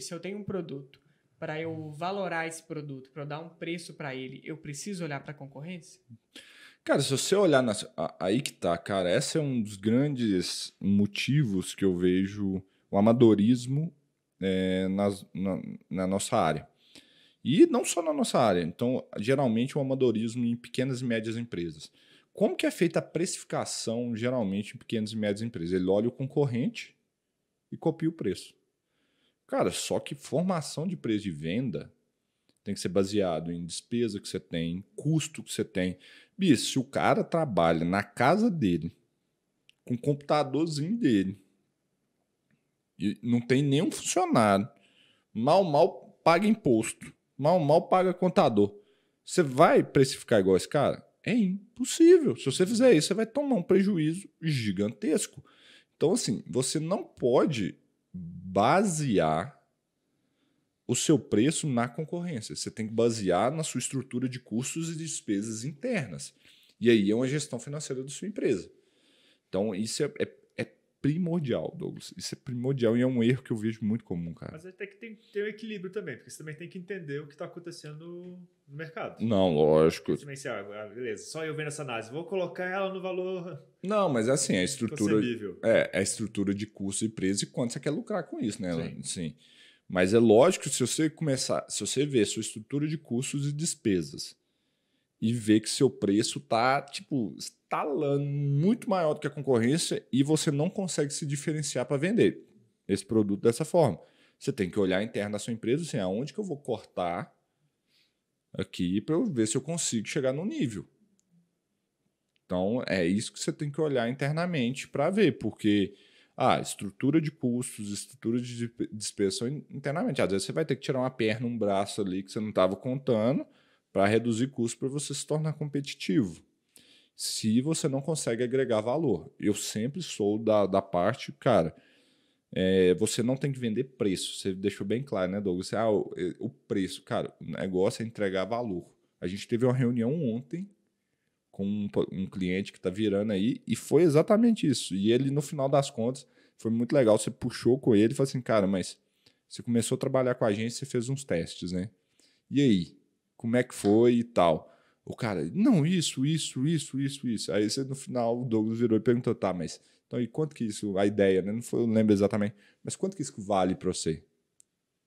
se eu tenho um produto, para eu valorar esse produto, para eu dar um preço para ele, eu preciso olhar para a concorrência? Cara, se você olhar aí que tá, cara, esse é um dos grandes motivos que eu vejo o amadorismo é, nas, na, na nossa área. E não só na nossa área. Então, geralmente, o amadorismo em pequenas e médias empresas. Como que é feita a precificação, geralmente, em pequenas e médias empresas? Ele olha o concorrente e copia o preço. Cara, só que formação de preço de venda tem que ser baseado em despesa que você tem, em custo que você tem. Bicho, se o cara trabalha na casa dele, com o computadorzinho dele, e não tem nenhum funcionário, mal, mal paga imposto, mal, mal paga contador. Você vai precificar igual esse cara? É impossível. Se você fizer isso, você vai tomar um prejuízo gigantesco. Então, assim, você não pode basear o seu preço na concorrência. Você tem que basear na sua estrutura de custos e despesas internas. E aí é uma gestão financeira da sua empresa. Então, isso é, é primordial, Douglas. Isso é primordial e é um erro que eu vejo muito comum, cara. Mas até que tem que ter um equilíbrio também, porque você também tem que entender o que está acontecendo no mercado. Não, lógico. Você pensa, ah, ah, beleza, só eu vendo essa análise, vou colocar ela no valor. Não, mas é assim, a estrutura. É, é, a estrutura de custo e preço e quanto você quer lucrar com isso, né? Sim. Sim. Mas é lógico, se você começar, se você ver sua estrutura de custos e despesas e ver que seu preço tá, tipo, estalando muito maior do que a concorrência e você não consegue se diferenciar para vender esse produto dessa forma. Você tem que olhar interno da sua empresa, assim, aonde que eu vou cortar aqui para eu ver se eu consigo chegar no nível. Então, é isso que você tem que olhar internamente para ver, porque a ah, estrutura de custos, estrutura de despesa internamente. Às vezes você vai ter que tirar uma perna, um braço ali que você não estava contando, para reduzir custo para você se tornar competitivo. Se você não consegue agregar valor, eu sempre sou da, da parte, cara. É, você não tem que vender preço. Você deixou bem claro, né, Douglas? Você, ah, o, é, o preço, cara, o negócio é entregar valor. A gente teve uma reunião ontem com um, um cliente que está virando aí e foi exatamente isso. E ele, no final das contas, foi muito legal. Você puxou com ele e falou assim, cara, mas você começou a trabalhar com a gente, você fez uns testes, né? E aí? como é que foi e tal. O cara, não, isso, isso, isso, isso, isso. Aí você, no final, o Douglas virou e perguntou, tá, mas então, e quanto que isso, a ideia, né? Não, foi, não lembro exatamente, mas quanto que isso vale pra você?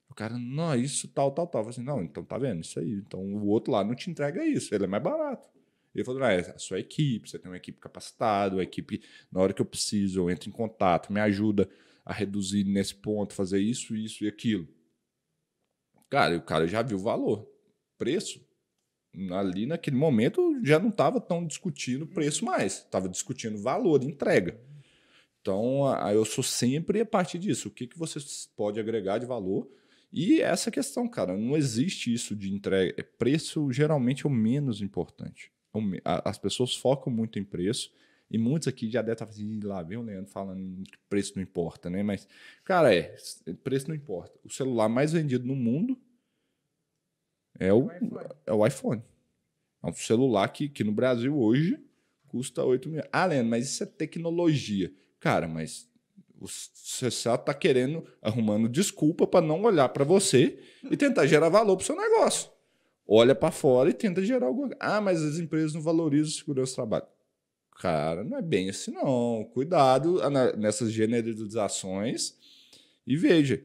O cara, não, isso tal, tal, tal. Eu falei assim, não, então tá vendo, isso aí. Então o outro lá não te entrega isso, ele é mais barato. Ele falou, não ah, é a sua equipe, você tem uma equipe capacitada, uma equipe, na hora que eu preciso, eu entro em contato, me ajuda a reduzir nesse ponto, fazer isso, isso e aquilo. Cara, o cara já viu o valor preço, ali naquele momento já não estava tão discutindo preço uhum. mais, estava discutindo valor, entrega. Então, eu sou sempre a partir disso, o que, que você pode agregar de valor. E essa questão, cara, não existe isso de entrega. É, preço geralmente é o menos importante. As pessoas focam muito em preço. E muitos aqui já devem estar fazendo lá, o Leandro, falando que preço não importa, né? Mas, cara, é, preço não importa. O celular mais vendido no mundo é o, é o iPhone. É um celular que, que no Brasil hoje custa 8 mil. Ah, Leandro, mas isso é tecnologia. Cara, mas você só tá querendo, arrumando desculpa para não olhar para você e tentar gerar valor para seu negócio. Olha para fora e tenta gerar alguma coisa. Ah, mas as empresas não valorizam segurança do trabalho. Cara, não é bem assim, não. Cuidado nessas generalizações e veja.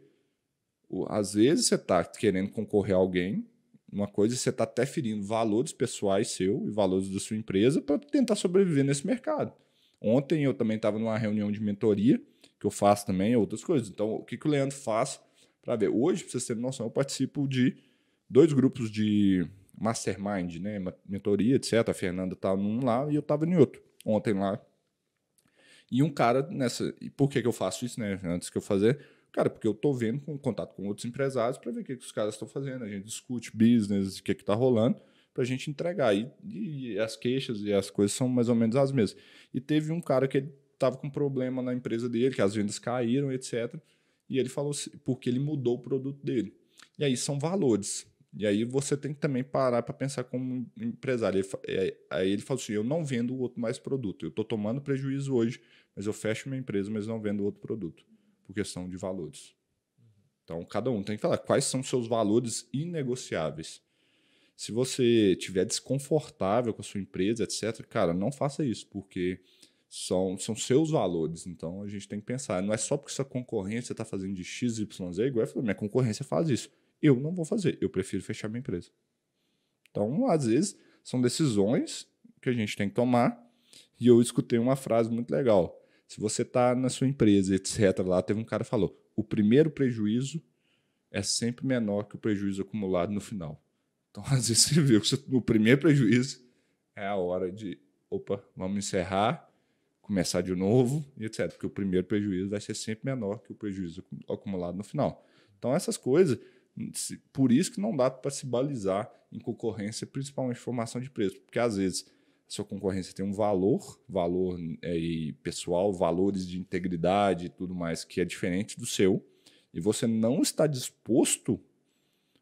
Às vezes você está querendo concorrer a alguém uma coisa é você está até ferindo valores pessoais seu e valores da sua empresa para tentar sobreviver nesse mercado. Ontem eu também estava numa reunião de mentoria, que eu faço também, outras coisas. Então, o que, que o Leandro faz para ver? Hoje, para vocês terem noção, eu participo de dois grupos de mastermind, né? Mentoria, etc. A Fernanda estava tá num lá e eu estava em outro, ontem lá. E um cara nessa. E por que, que eu faço isso, né? Antes que eu fazer Cara, porque eu tô vendo com contato com outros empresários para ver o que, que os caras estão fazendo. A gente discute business, o que, que tá rolando, para a gente entregar. E, e, as queixas e as coisas são mais ou menos as mesmas. E teve um cara que ele tava com problema na empresa dele, que as vendas caíram, etc. E ele falou assim, porque ele mudou o produto dele. E aí são valores. E aí você tem que também parar para pensar como empresário. Ele, é, aí ele falou assim: eu não vendo outro mais produto. Eu estou tomando prejuízo hoje, mas eu fecho minha empresa, mas não vendo outro produto por questão de valores. Então, cada um tem que falar quais são seus valores inegociáveis. Se você tiver desconfortável com a sua empresa, etc., cara, não faça isso, porque são, são seus valores. Então, a gente tem que pensar. Não é só porque sua concorrência está fazendo de X, Y, Z, igual eu minha concorrência faz isso. Eu não vou fazer, eu prefiro fechar minha empresa. Então, às vezes, são decisões que a gente tem que tomar. E eu escutei uma frase muito legal. Se você está na sua empresa, etc., lá teve um cara que falou: o primeiro prejuízo é sempre menor que o prejuízo acumulado no final. Então, às vezes, você vê que o primeiro prejuízo é a hora de, opa, vamos encerrar, começar de novo, etc. Porque o primeiro prejuízo vai ser sempre menor que o prejuízo acumulado no final. Então, essas coisas, por isso que não dá para se balizar em concorrência, principalmente formação de preço, porque às vezes sua concorrência tem um valor, valor é, pessoal, valores de integridade e tudo mais que é diferente do seu, e você não está disposto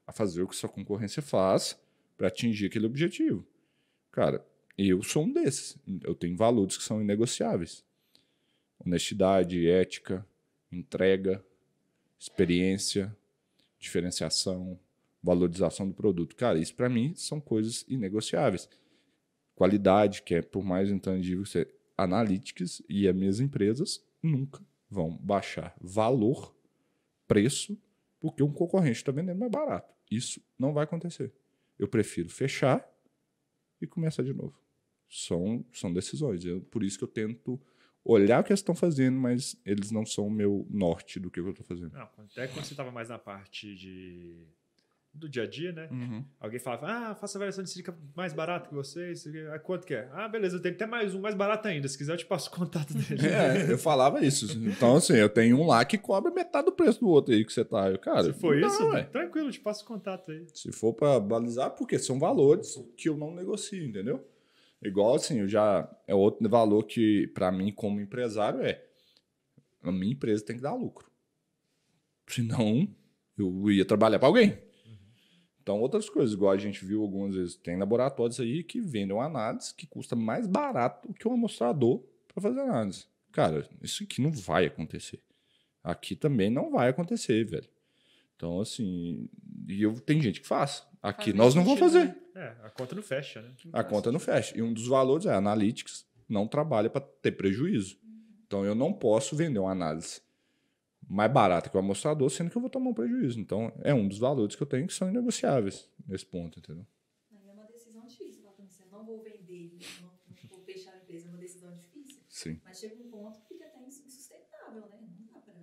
a fazer o que sua concorrência faz para atingir aquele objetivo. Cara, eu sou um desses. Eu tenho valores que são inegociáveis. Honestidade, ética, entrega, experiência, diferenciação, valorização do produto. Cara, isso para mim são coisas inegociáveis. Qualidade, que é por mais intangível ser analíticas analytics e as minhas empresas nunca vão baixar valor, preço, porque um concorrente está vendendo mais barato. Isso não vai acontecer. Eu prefiro fechar e começar de novo. São, são decisões. Eu, por isso que eu tento olhar o que eles estão fazendo, mas eles não são o meu norte do que eu estou fazendo. Não, até quando você estava mais na parte de do dia a dia, né? Uhum. Alguém falava, ah, faça a versão de silica mais barato que vocês. quanto que é? Ah, beleza, eu tenho até mais um mais barato ainda. Se quiser, eu te passo o contato dele. É, eu falava isso. Então, assim, eu tenho um lá que cobra metade do preço do outro aí que você tá. Eu, cara, Se for não, isso, tranquilo, eu te passo o contato aí. Se for para balizar, porque são valores que eu não negocio, entendeu? Igual assim, eu já. É outro valor que, para mim, como empresário, é. A minha empresa tem que dar lucro. Senão, eu ia trabalhar para alguém. Então, outras coisas, igual a gente viu algumas vezes, tem laboratórios aí que vendem análise que custa mais barato que um amostrador para fazer análise. Cara, isso aqui não vai acontecer. Aqui também não vai acontecer, velho. Então, assim, e eu, tem gente que faz. Aqui nós não vamos fazer. É, a conta não fecha, né? Não a conta não fecha. E um dos valores é a Analytics não trabalha para ter prejuízo. Então, eu não posso vender uma análise mais barata que o amostrador, sendo que eu vou tomar um prejuízo. Então, é um dos valores que eu tenho que são negociáveis nesse ponto, entendeu? É uma decisão difícil, né? você não vou vender, não, não vou fechar a empresa, é uma decisão difícil. Sim. Mas chega um ponto que fica até insustentável, né? Não dá para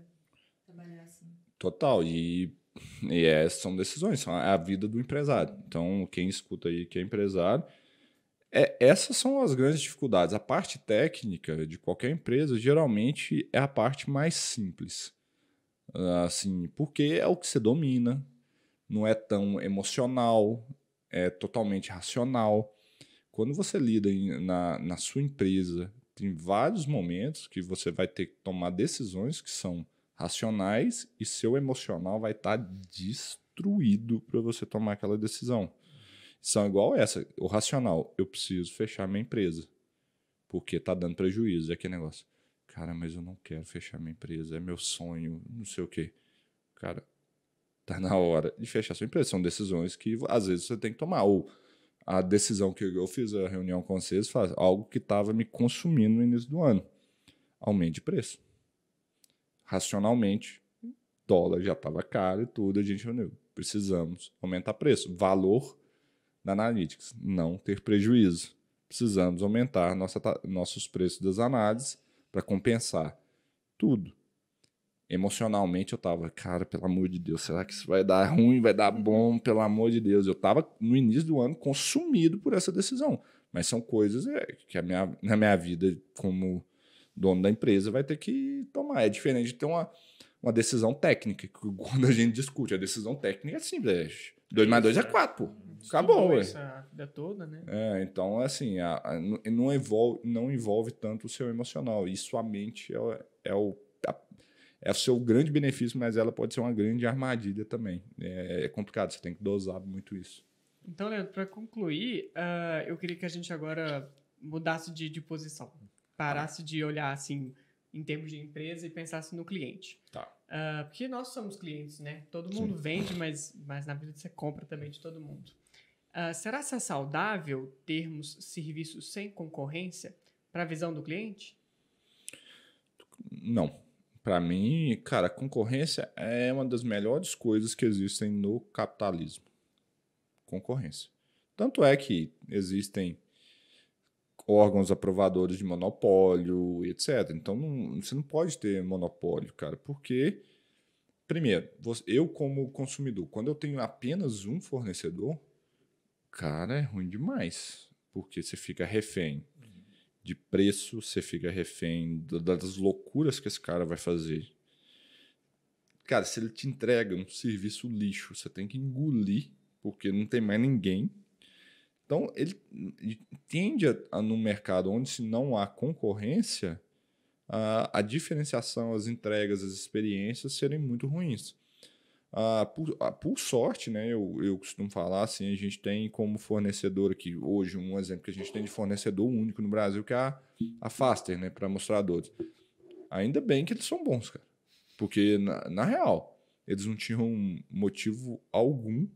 trabalhar assim. Total, e, e é, são decisões, são a, a vida do empresário. Então, quem escuta aí que é empresário, é, essas são as grandes dificuldades. A parte técnica de qualquer empresa geralmente é a parte mais simples Assim, porque é o que você domina, não é tão emocional, é totalmente racional. Quando você lida na, na sua empresa, tem vários momentos que você vai ter que tomar decisões que são racionais e seu emocional vai estar tá destruído para você tomar aquela decisão. São igual essa, o racional, eu preciso fechar minha empresa porque tá dando prejuízo, é aquele negócio. Cara, mas eu não quero fechar minha empresa, é meu sonho, não sei o quê. Cara, tá na hora de fechar sua empresa. São decisões que às vezes você tem que tomar. Ou a decisão que eu fiz, a reunião com vocês, faz algo que estava me consumindo no início do ano. Aumente de preço. Racionalmente, dólar já estava caro e tudo, a gente reuniu. Precisamos aumentar preço. Valor da Analytics, não ter prejuízo. Precisamos aumentar nossa, nossos preços das análises para compensar tudo. Emocionalmente eu tava, cara, pelo amor de Deus, será que isso vai dar ruim, vai dar uhum. bom, pelo amor de Deus. Eu tava no início do ano consumido por essa decisão, mas são coisas é, que a minha, na minha vida como dono da empresa vai ter que tomar. É diferente de ter uma, uma decisão técnica, que quando a gente discute, a decisão técnica é simples, é 2 mais 2 é 4, pô. Acabou, ué. Essa vida toda, né? É, então, assim, a, a, não, envolve, não envolve tanto o seu emocional. Isso sua mente é, é o a, é o seu grande benefício, mas ela pode ser uma grande armadilha também. É, é complicado, você tem que dosar muito isso. Então, Leandro, para concluir, uh, eu queria que a gente agora mudasse de, de posição. Tá. Parasse de olhar, assim, em termos de empresa e pensasse no cliente. Tá. Ah, porque nós somos clientes, né? Todo mundo vende, mas, mas na vida você compra também de todo mundo. Uh, será que -se é saudável termos serviços sem concorrência para a visão do cliente? Não. Para mim, cara, concorrência é uma das melhores coisas que existem no capitalismo. Concorrência. Tanto é que existem órgãos aprovadores de monopólio, e etc. Então não, você não pode ter monopólio, cara, porque primeiro, eu como consumidor, quando eu tenho apenas um fornecedor, cara, é ruim demais, porque você fica refém de preço, você fica refém das loucuras que esse cara vai fazer. Cara, se ele te entrega um serviço lixo, você tem que engolir, porque não tem mais ninguém então, ele, ele tende a, a, no mercado onde se não há concorrência, a, a diferenciação, as entregas, as experiências serem muito ruins. por, por, sorte, né, eu, eu costumo falar assim, a gente tem como fornecedor aqui, hoje um exemplo que a gente tem de fornecedor único no Brasil, que é a, a Faster, né, para mostradores. Ainda bem que eles são bons, cara. Porque, na, na real, eles não tinham motivo algum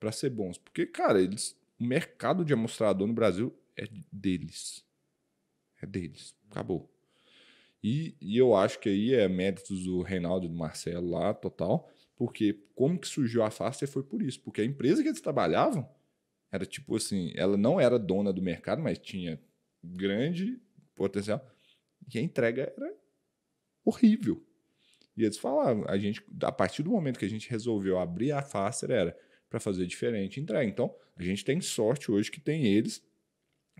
para ser bons. Porque, cara, eles o mercado de amostrador no Brasil é deles. É deles. Acabou. E, e eu acho que aí é méritos do Reinaldo e do Marcelo lá, total. Porque como que surgiu a Faster foi por isso. Porque a empresa que eles trabalhavam era tipo assim, ela não era dona do mercado, mas tinha grande potencial. E a entrega era horrível. E eles falavam, a gente, a partir do momento que a gente resolveu abrir a Faster, era para fazer diferente entrar entrega. Então, a gente tem sorte hoje que tem eles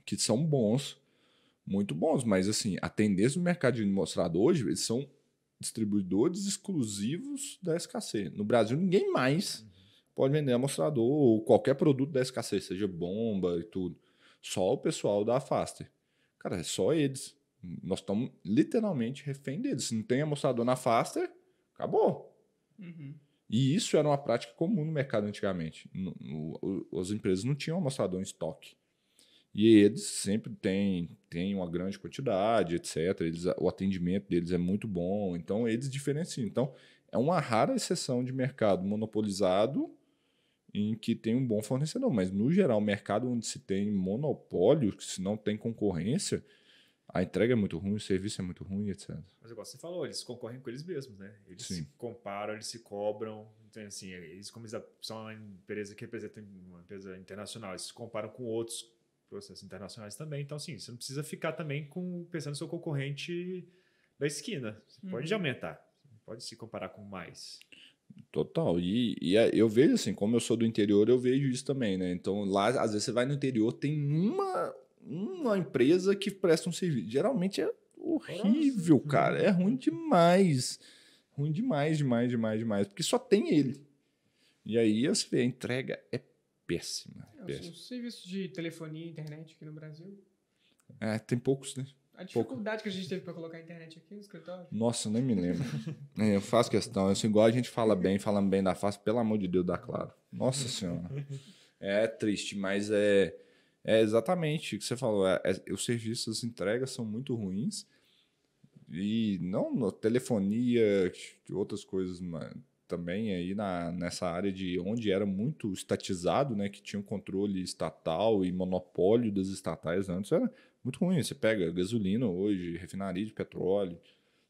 que são bons, muito bons, mas assim, a tendência do mercado de mostrado hoje, eles são distribuidores exclusivos da SKC. No Brasil, ninguém mais uhum. pode vender amostrador ou qualquer produto da SKC, seja bomba e tudo. Só o pessoal da Faster. Cara, é só eles. Nós estamos literalmente refém deles. Se não tem amostrador na Faster, acabou. Uhum. E isso era uma prática comum no mercado antigamente. as empresas não tinham amostrador em estoque. E eles sempre têm, têm uma grande quantidade, etc. Eles, o atendimento deles é muito bom, então eles diferenciam. Então, é uma rara exceção de mercado monopolizado em que tem um bom fornecedor. Mas, no geral, mercado onde se tem monopólio, se não tem concorrência, a entrega é muito ruim, o serviço é muito ruim, etc. Mas igual você falou, eles concorrem com eles mesmos, né? Eles Sim. se comparam, eles se cobram. Então, assim, eles, como eles são uma empresa que representa uma empresa internacional, eles se comparam com outros processos internacionais também. Então, assim, você não precisa ficar também com, pensando no seu concorrente da esquina. Você uhum. pode aumentar, pode se comparar com mais. Total. E, e, é, eu vejo assim, como eu sou do interior, eu vejo isso também, né? Então lá, às vezes você vai no interior, tem uma uma empresa que presta um serviço. Geralmente é horrível, Nossa. cara. É ruim demais. Ruim demais, demais, demais, demais. Porque só tem ele. E aí você vê, a entrega é péssima. É, assim, péssima. Os serviços de telefonia e internet aqui no Brasil. É, tem poucos, né? A dificuldade Pouco. que a gente teve para colocar a internet aqui no escritório? Nossa, nem me lembro. É, eu faço questão. Eu, igual a gente fala bem, falando bem da face, pelo amor de Deus, dá claro. Nossa Senhora. É triste, mas é. É exatamente o que você falou. É, é, os serviços entregas são muito ruins. E não no, telefonia, outras coisas mas, também aí na, nessa área de onde era muito estatizado, né? Que tinha um controle estatal e monopólio das estatais antes. Era muito ruim. Você pega gasolina hoje, refinaria de petróleo,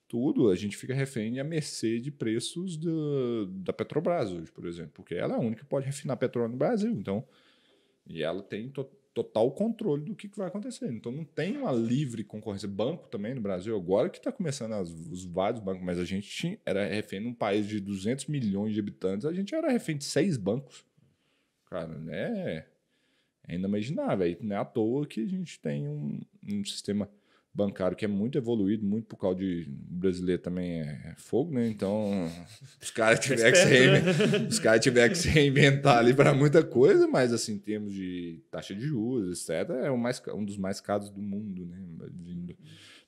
tudo, a gente fica refém à mercê de preços do, da Petrobras hoje, por exemplo, porque ela é a única que pode refinar petróleo no Brasil, então, e ela tem to total controle do que, que vai acontecer. Então não tem uma livre concorrência. Banco também no Brasil, agora que está começando as, os vários bancos, mas a gente tinha, era refém num país de 200 milhões de habitantes, a gente era refém de seis bancos. Cara, né? É inimaginável. É não é à toa que a gente tem um, um sistema bancário que é muito evoluído, muito por causa de brasileiro também é, é fogo, né? Então, os caras tiveram que, né? os cara tiver que se reinventar ali para muita coisa, mas assim, em termos de taxa de juros, etc., é um, mais, um dos mais caros do mundo, né?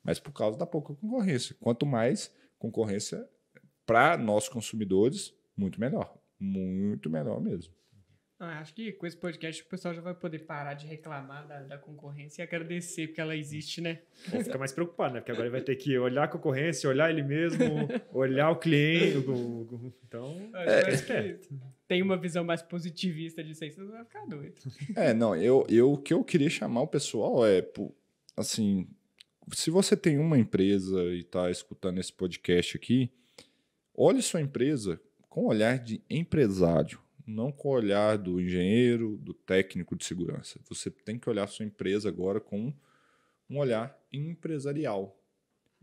Mas por causa da pouca concorrência. Quanto mais concorrência para nós consumidores, muito melhor. Muito melhor mesmo acho que com esse podcast o pessoal já vai poder parar de reclamar da, da concorrência e agradecer porque ela existe, né? Ou ficar mais preocupado, né? Porque agora ele vai ter que olhar a concorrência, olhar ele mesmo, olhar o cliente. Então, é, acho tem uma visão mais positivista disso aí, você vai ficar doido. É, não, eu, eu, o que eu queria chamar o pessoal é, assim, se você tem uma empresa e está escutando esse podcast aqui, olhe sua empresa com olhar de empresário não com o olhar do engenheiro, do técnico de segurança. Você tem que olhar sua empresa agora com um olhar empresarial.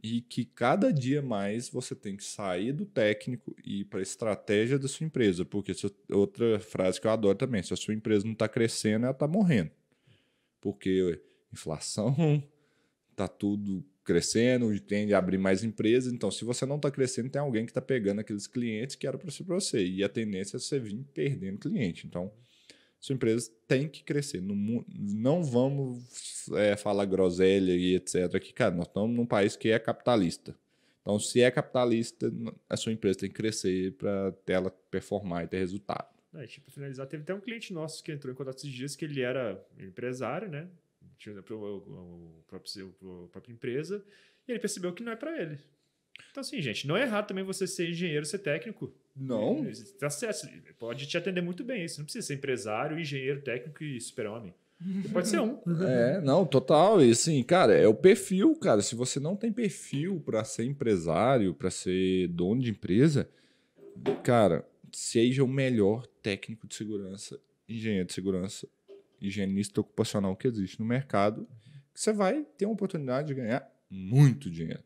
E que cada dia mais você tem que sair do técnico e ir para a estratégia da sua empresa. Porque outra frase que eu adoro também: se a sua empresa não está crescendo, ela está morrendo. Porque inflação, está tudo crescendo tende a abrir mais empresas. Então, se você não está crescendo, tem alguém que está pegando aqueles clientes que era para ser para você. E a tendência é você vir perdendo cliente. Então, sua empresa tem que crescer. Não, não vamos é, falar groselha e etc. Que, cara, nós estamos num país que é capitalista. Então, se é capitalista, a sua empresa tem que crescer para ela performar e ter resultado. É, tipo, finalizar, teve até um cliente nosso que entrou em contato esses dias que ele era empresário, né? tinha o próprio empresa, e ele percebeu que não é para ele. Então, assim, gente, não é errado também você ser engenheiro, ser técnico. Não. Tá certo, pode te atender muito bem isso. Não precisa ser empresário, engenheiro, técnico e super-homem. Pode ser um. É, não, total. E assim, cara, é o perfil, cara. Se você não tem perfil para ser empresário, para ser dono de empresa, cara, seja o melhor técnico de segurança, engenheiro de segurança, higienista ocupacional que existe no mercado, que você vai ter uma oportunidade de ganhar muito dinheiro.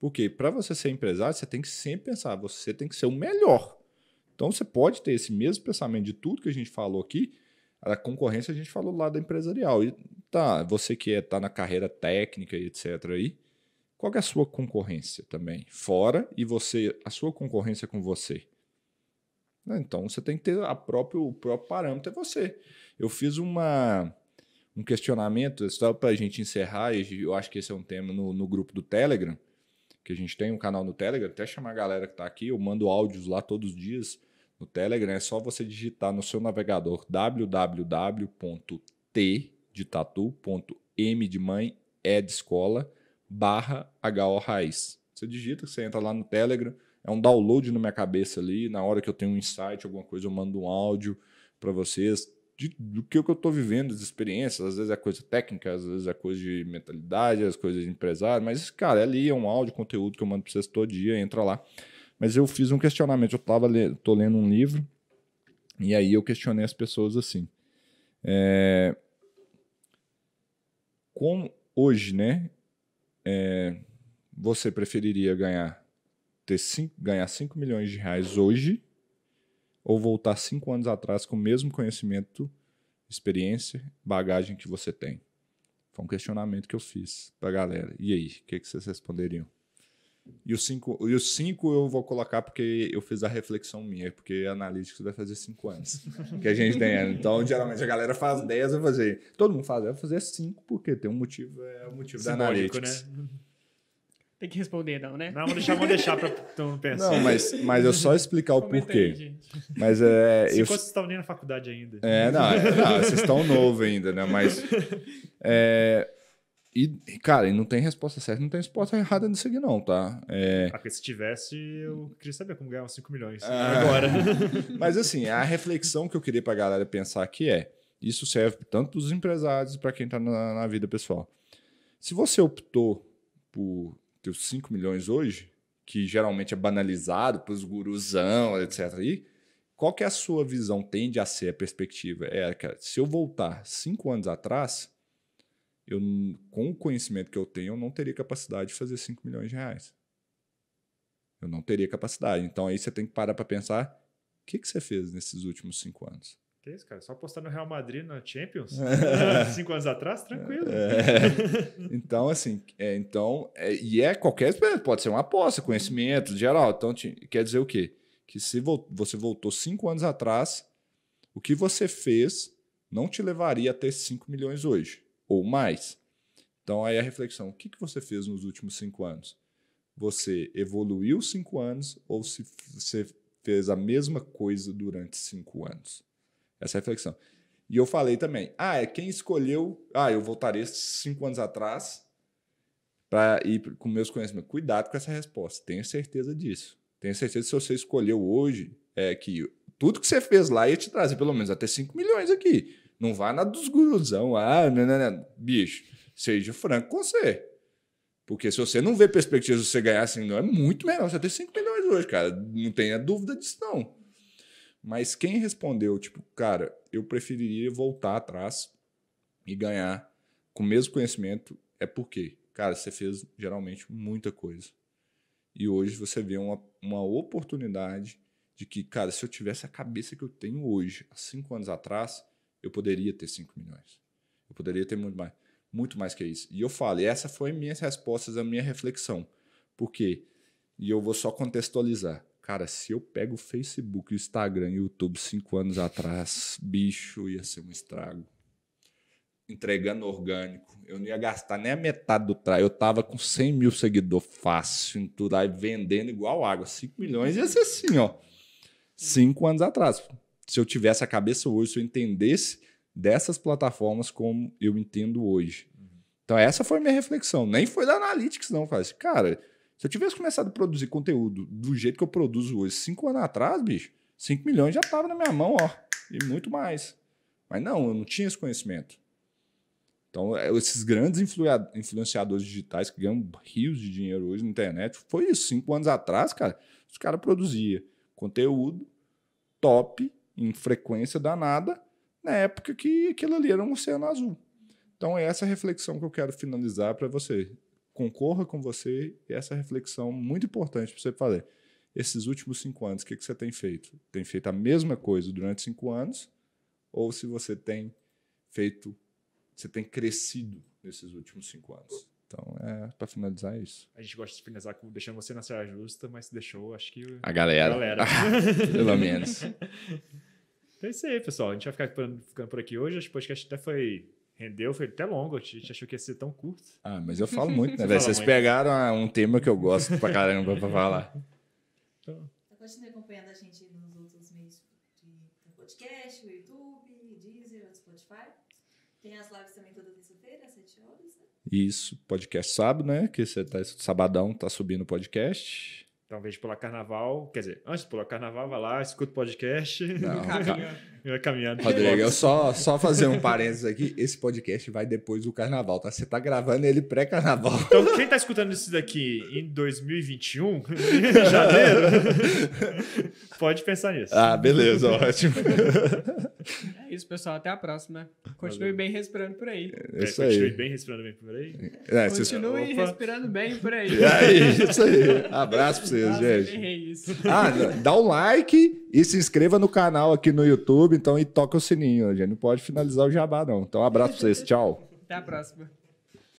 Porque para você ser empresário, você tem que sempre pensar, você tem que ser o melhor. Então você pode ter esse mesmo pensamento de tudo que a gente falou aqui, a concorrência a gente falou lá da empresarial. E tá, você que é, tá na carreira técnica e etc aí, qual é a sua concorrência também? Fora e você, a sua concorrência com você. Né? Então você tem que ter a próprio, o próprio parâmetro, é você. Eu fiz uma, um questionamento, só para a gente encerrar, e eu acho que esse é um tema no, no grupo do Telegram, que a gente tem um canal no Telegram, até chamar a galera que está aqui, eu mando áudios lá todos os dias no Telegram, é só você digitar no seu navegador www.t de tatu.m de mãe é de escola barra HO Raiz. Você digita, você entra lá no Telegram, é um download na minha cabeça ali. Na hora que eu tenho um insight, alguma coisa, eu mando um áudio para vocês de, do que, que eu estou vivendo, das experiências. Às vezes é coisa técnica, às vezes é coisa de mentalidade, as coisas de empresário. Mas, cara, é ali é um áudio, conteúdo que eu mando para vocês todo dia, entra lá. Mas eu fiz um questionamento. Eu tava tô lendo um livro e aí eu questionei as pessoas assim. É... Como hoje, né? É... Você preferiria ganhar ter cinco, ganhar 5 milhões de reais hoje ou voltar 5 anos atrás com o mesmo conhecimento, experiência, bagagem que você tem? Foi um questionamento que eu fiz pra galera. E aí, o que, que vocês responderiam? E os, cinco, e os cinco eu vou colocar porque eu fiz a reflexão minha, porque analítico vai fazer cinco anos que a gente tem. Então, geralmente a galera faz 10, eu fazer. Todo mundo faz, eu vou fazer cinco, porque tem um motivo, é o motivo Simbólico, da analítica. Né? tem que responder, não, né? Não, vou deixar, vou deixar para então, pensar. Não, mas, mas eu é só explicar o porquê. mas é. Se Enquanto vocês estão nem na faculdade ainda. É, não, é, não vocês estão novo ainda, né? Mas. É, e, cara, e não tem resposta certa, não tem resposta errada nisso aqui, não, tá? É... Ah, porque se tivesse, eu queria saber como ganhar uns 5 milhões ah, agora. mas assim, a reflexão que eu queria pra galera pensar aqui é: isso serve tanto para os empresários para quem tá na, na vida pessoal. Se você optou por os 5 milhões hoje, que geralmente é banalizado para os gurusão, etc. E qual que é a sua visão? Tende a ser a perspectiva? É, se eu voltar cinco anos atrás, eu, com o conhecimento que eu tenho, eu não teria capacidade de fazer 5 milhões de reais. Eu não teria capacidade. Então aí você tem que parar para pensar o que, que você fez nesses últimos cinco anos. É cara. Só apostar no Real Madrid na Champions, ah, cinco anos atrás, tranquilo. É. Então, assim, é, então, é, e é qualquer, pode ser uma aposta, conhecimento geral. Então, te, quer dizer o quê? Que se vo, você voltou cinco anos atrás, o que você fez não te levaria a ter 5 milhões hoje, ou mais. Então, aí a reflexão: o que, que você fez nos últimos cinco anos? Você evoluiu cinco anos ou se você fez a mesma coisa durante cinco anos? Essa é reflexão. E eu falei também, ah, é quem escolheu, ah, eu voltaria cinco anos atrás para ir com meus conhecimentos. Cuidado com essa resposta, tenha certeza disso. Tenha certeza que se você escolheu hoje, é que tudo que você fez lá ia te trazer pelo menos até 5 milhões aqui. Não vá na dos guruzão, ah, não, né, não, né, não. Né. bicho, seja franco com você. Porque se você não vê perspectivas de você ganhar assim, não é muito melhor você ter 5 milhões hoje, cara. Não tenha dúvida disso, não. Mas quem respondeu, tipo, cara, eu preferiria voltar atrás e ganhar com o mesmo conhecimento, é porque, cara, você fez geralmente muita coisa. E hoje você vê uma, uma oportunidade de que, cara, se eu tivesse a cabeça que eu tenho hoje, há cinco anos atrás, eu poderia ter 5 milhões. Eu poderia ter muito mais, muito mais que isso. E eu falo, e essa foi minhas respostas, a minha reflexão. Por quê? E eu vou só contextualizar. Cara, se eu pego o Facebook, o Instagram e YouTube cinco anos atrás, bicho, ia ser um estrago. Entregando orgânico. Eu não ia gastar nem a metade do trabalho. Eu tava com 100 mil seguidores fácil, em tudo aí, vendendo igual água. 5 milhões ia ser assim, ó. Cinco anos atrás. Se eu tivesse a cabeça hoje, se eu entendesse dessas plataformas como eu entendo hoje. Uhum. Então, essa foi minha reflexão. Nem foi da Analytics, não. Falei cara, se eu tivesse começado a produzir conteúdo do jeito que eu produzo hoje, cinco anos atrás, bicho, 5 milhões já tava na minha mão, ó. E muito mais. Mas não, eu não tinha esse conhecimento. Então, é, esses grandes influenciadores digitais que ganham rios de dinheiro hoje na internet, foi isso. Cinco anos atrás, cara, os caras produziam conteúdo top, em frequência danada, na época que aquilo ali era um oceano azul. Então, é essa reflexão que eu quero finalizar para você concorra com você essa reflexão muito importante para você fazer. Esses últimos cinco anos, o que, que você tem feito? Tem feito a mesma coisa durante cinco anos? Ou se você tem feito, você tem crescido nesses últimos cinco anos? Então, é para finalizar é isso. A gente gosta de finalizar com deixando você na saia justa, mas deixou, acho que. A galera. A galera. Pelo menos. Então é isso aí, pessoal. A gente vai ficar ficando por aqui hoje. Acho que o podcast até foi Rendeu, foi até longo, a gente achou que ia ser tão curto. Ah, mas eu falo muito, né, Vocês muito. pegaram ah, um tema que eu gosto pra caramba pra falar. Então. Eu tá acompanhando a gente nos outros meios de podcast, o YouTube, Deezer, Spotify. Tem as lives também toda terça-feira, às 7 horas, né? Isso, podcast sábado, né? Que você tá sabadão, tá subindo o podcast. Então, veja pular carnaval, quer dizer, antes de pular carnaval, vai lá, escuta o podcast. Não, Vai caminhando. Rodrigo, eu só, só fazer um parênteses aqui. Esse podcast vai depois do carnaval, tá? Você tá gravando ele pré-carnaval. Então, quem tá escutando isso daqui em 2021, em janeiro, pode pensar nisso. Ah, beleza, ótimo. É isso, pessoal. Até a próxima. Continue Valeu. bem respirando por aí. É, isso é, aí. Continue bem respirando bem por aí. É, continue vocês... respirando bem por aí. É isso aí. Abraço pra vocês, Abraço, gente. Ah, dá um like e se inscreva no canal aqui no YouTube, então, e toca o sininho. A gente não pode finalizar o jabá, não. Então, um abraço pra vocês. Tchau. Até a próxima.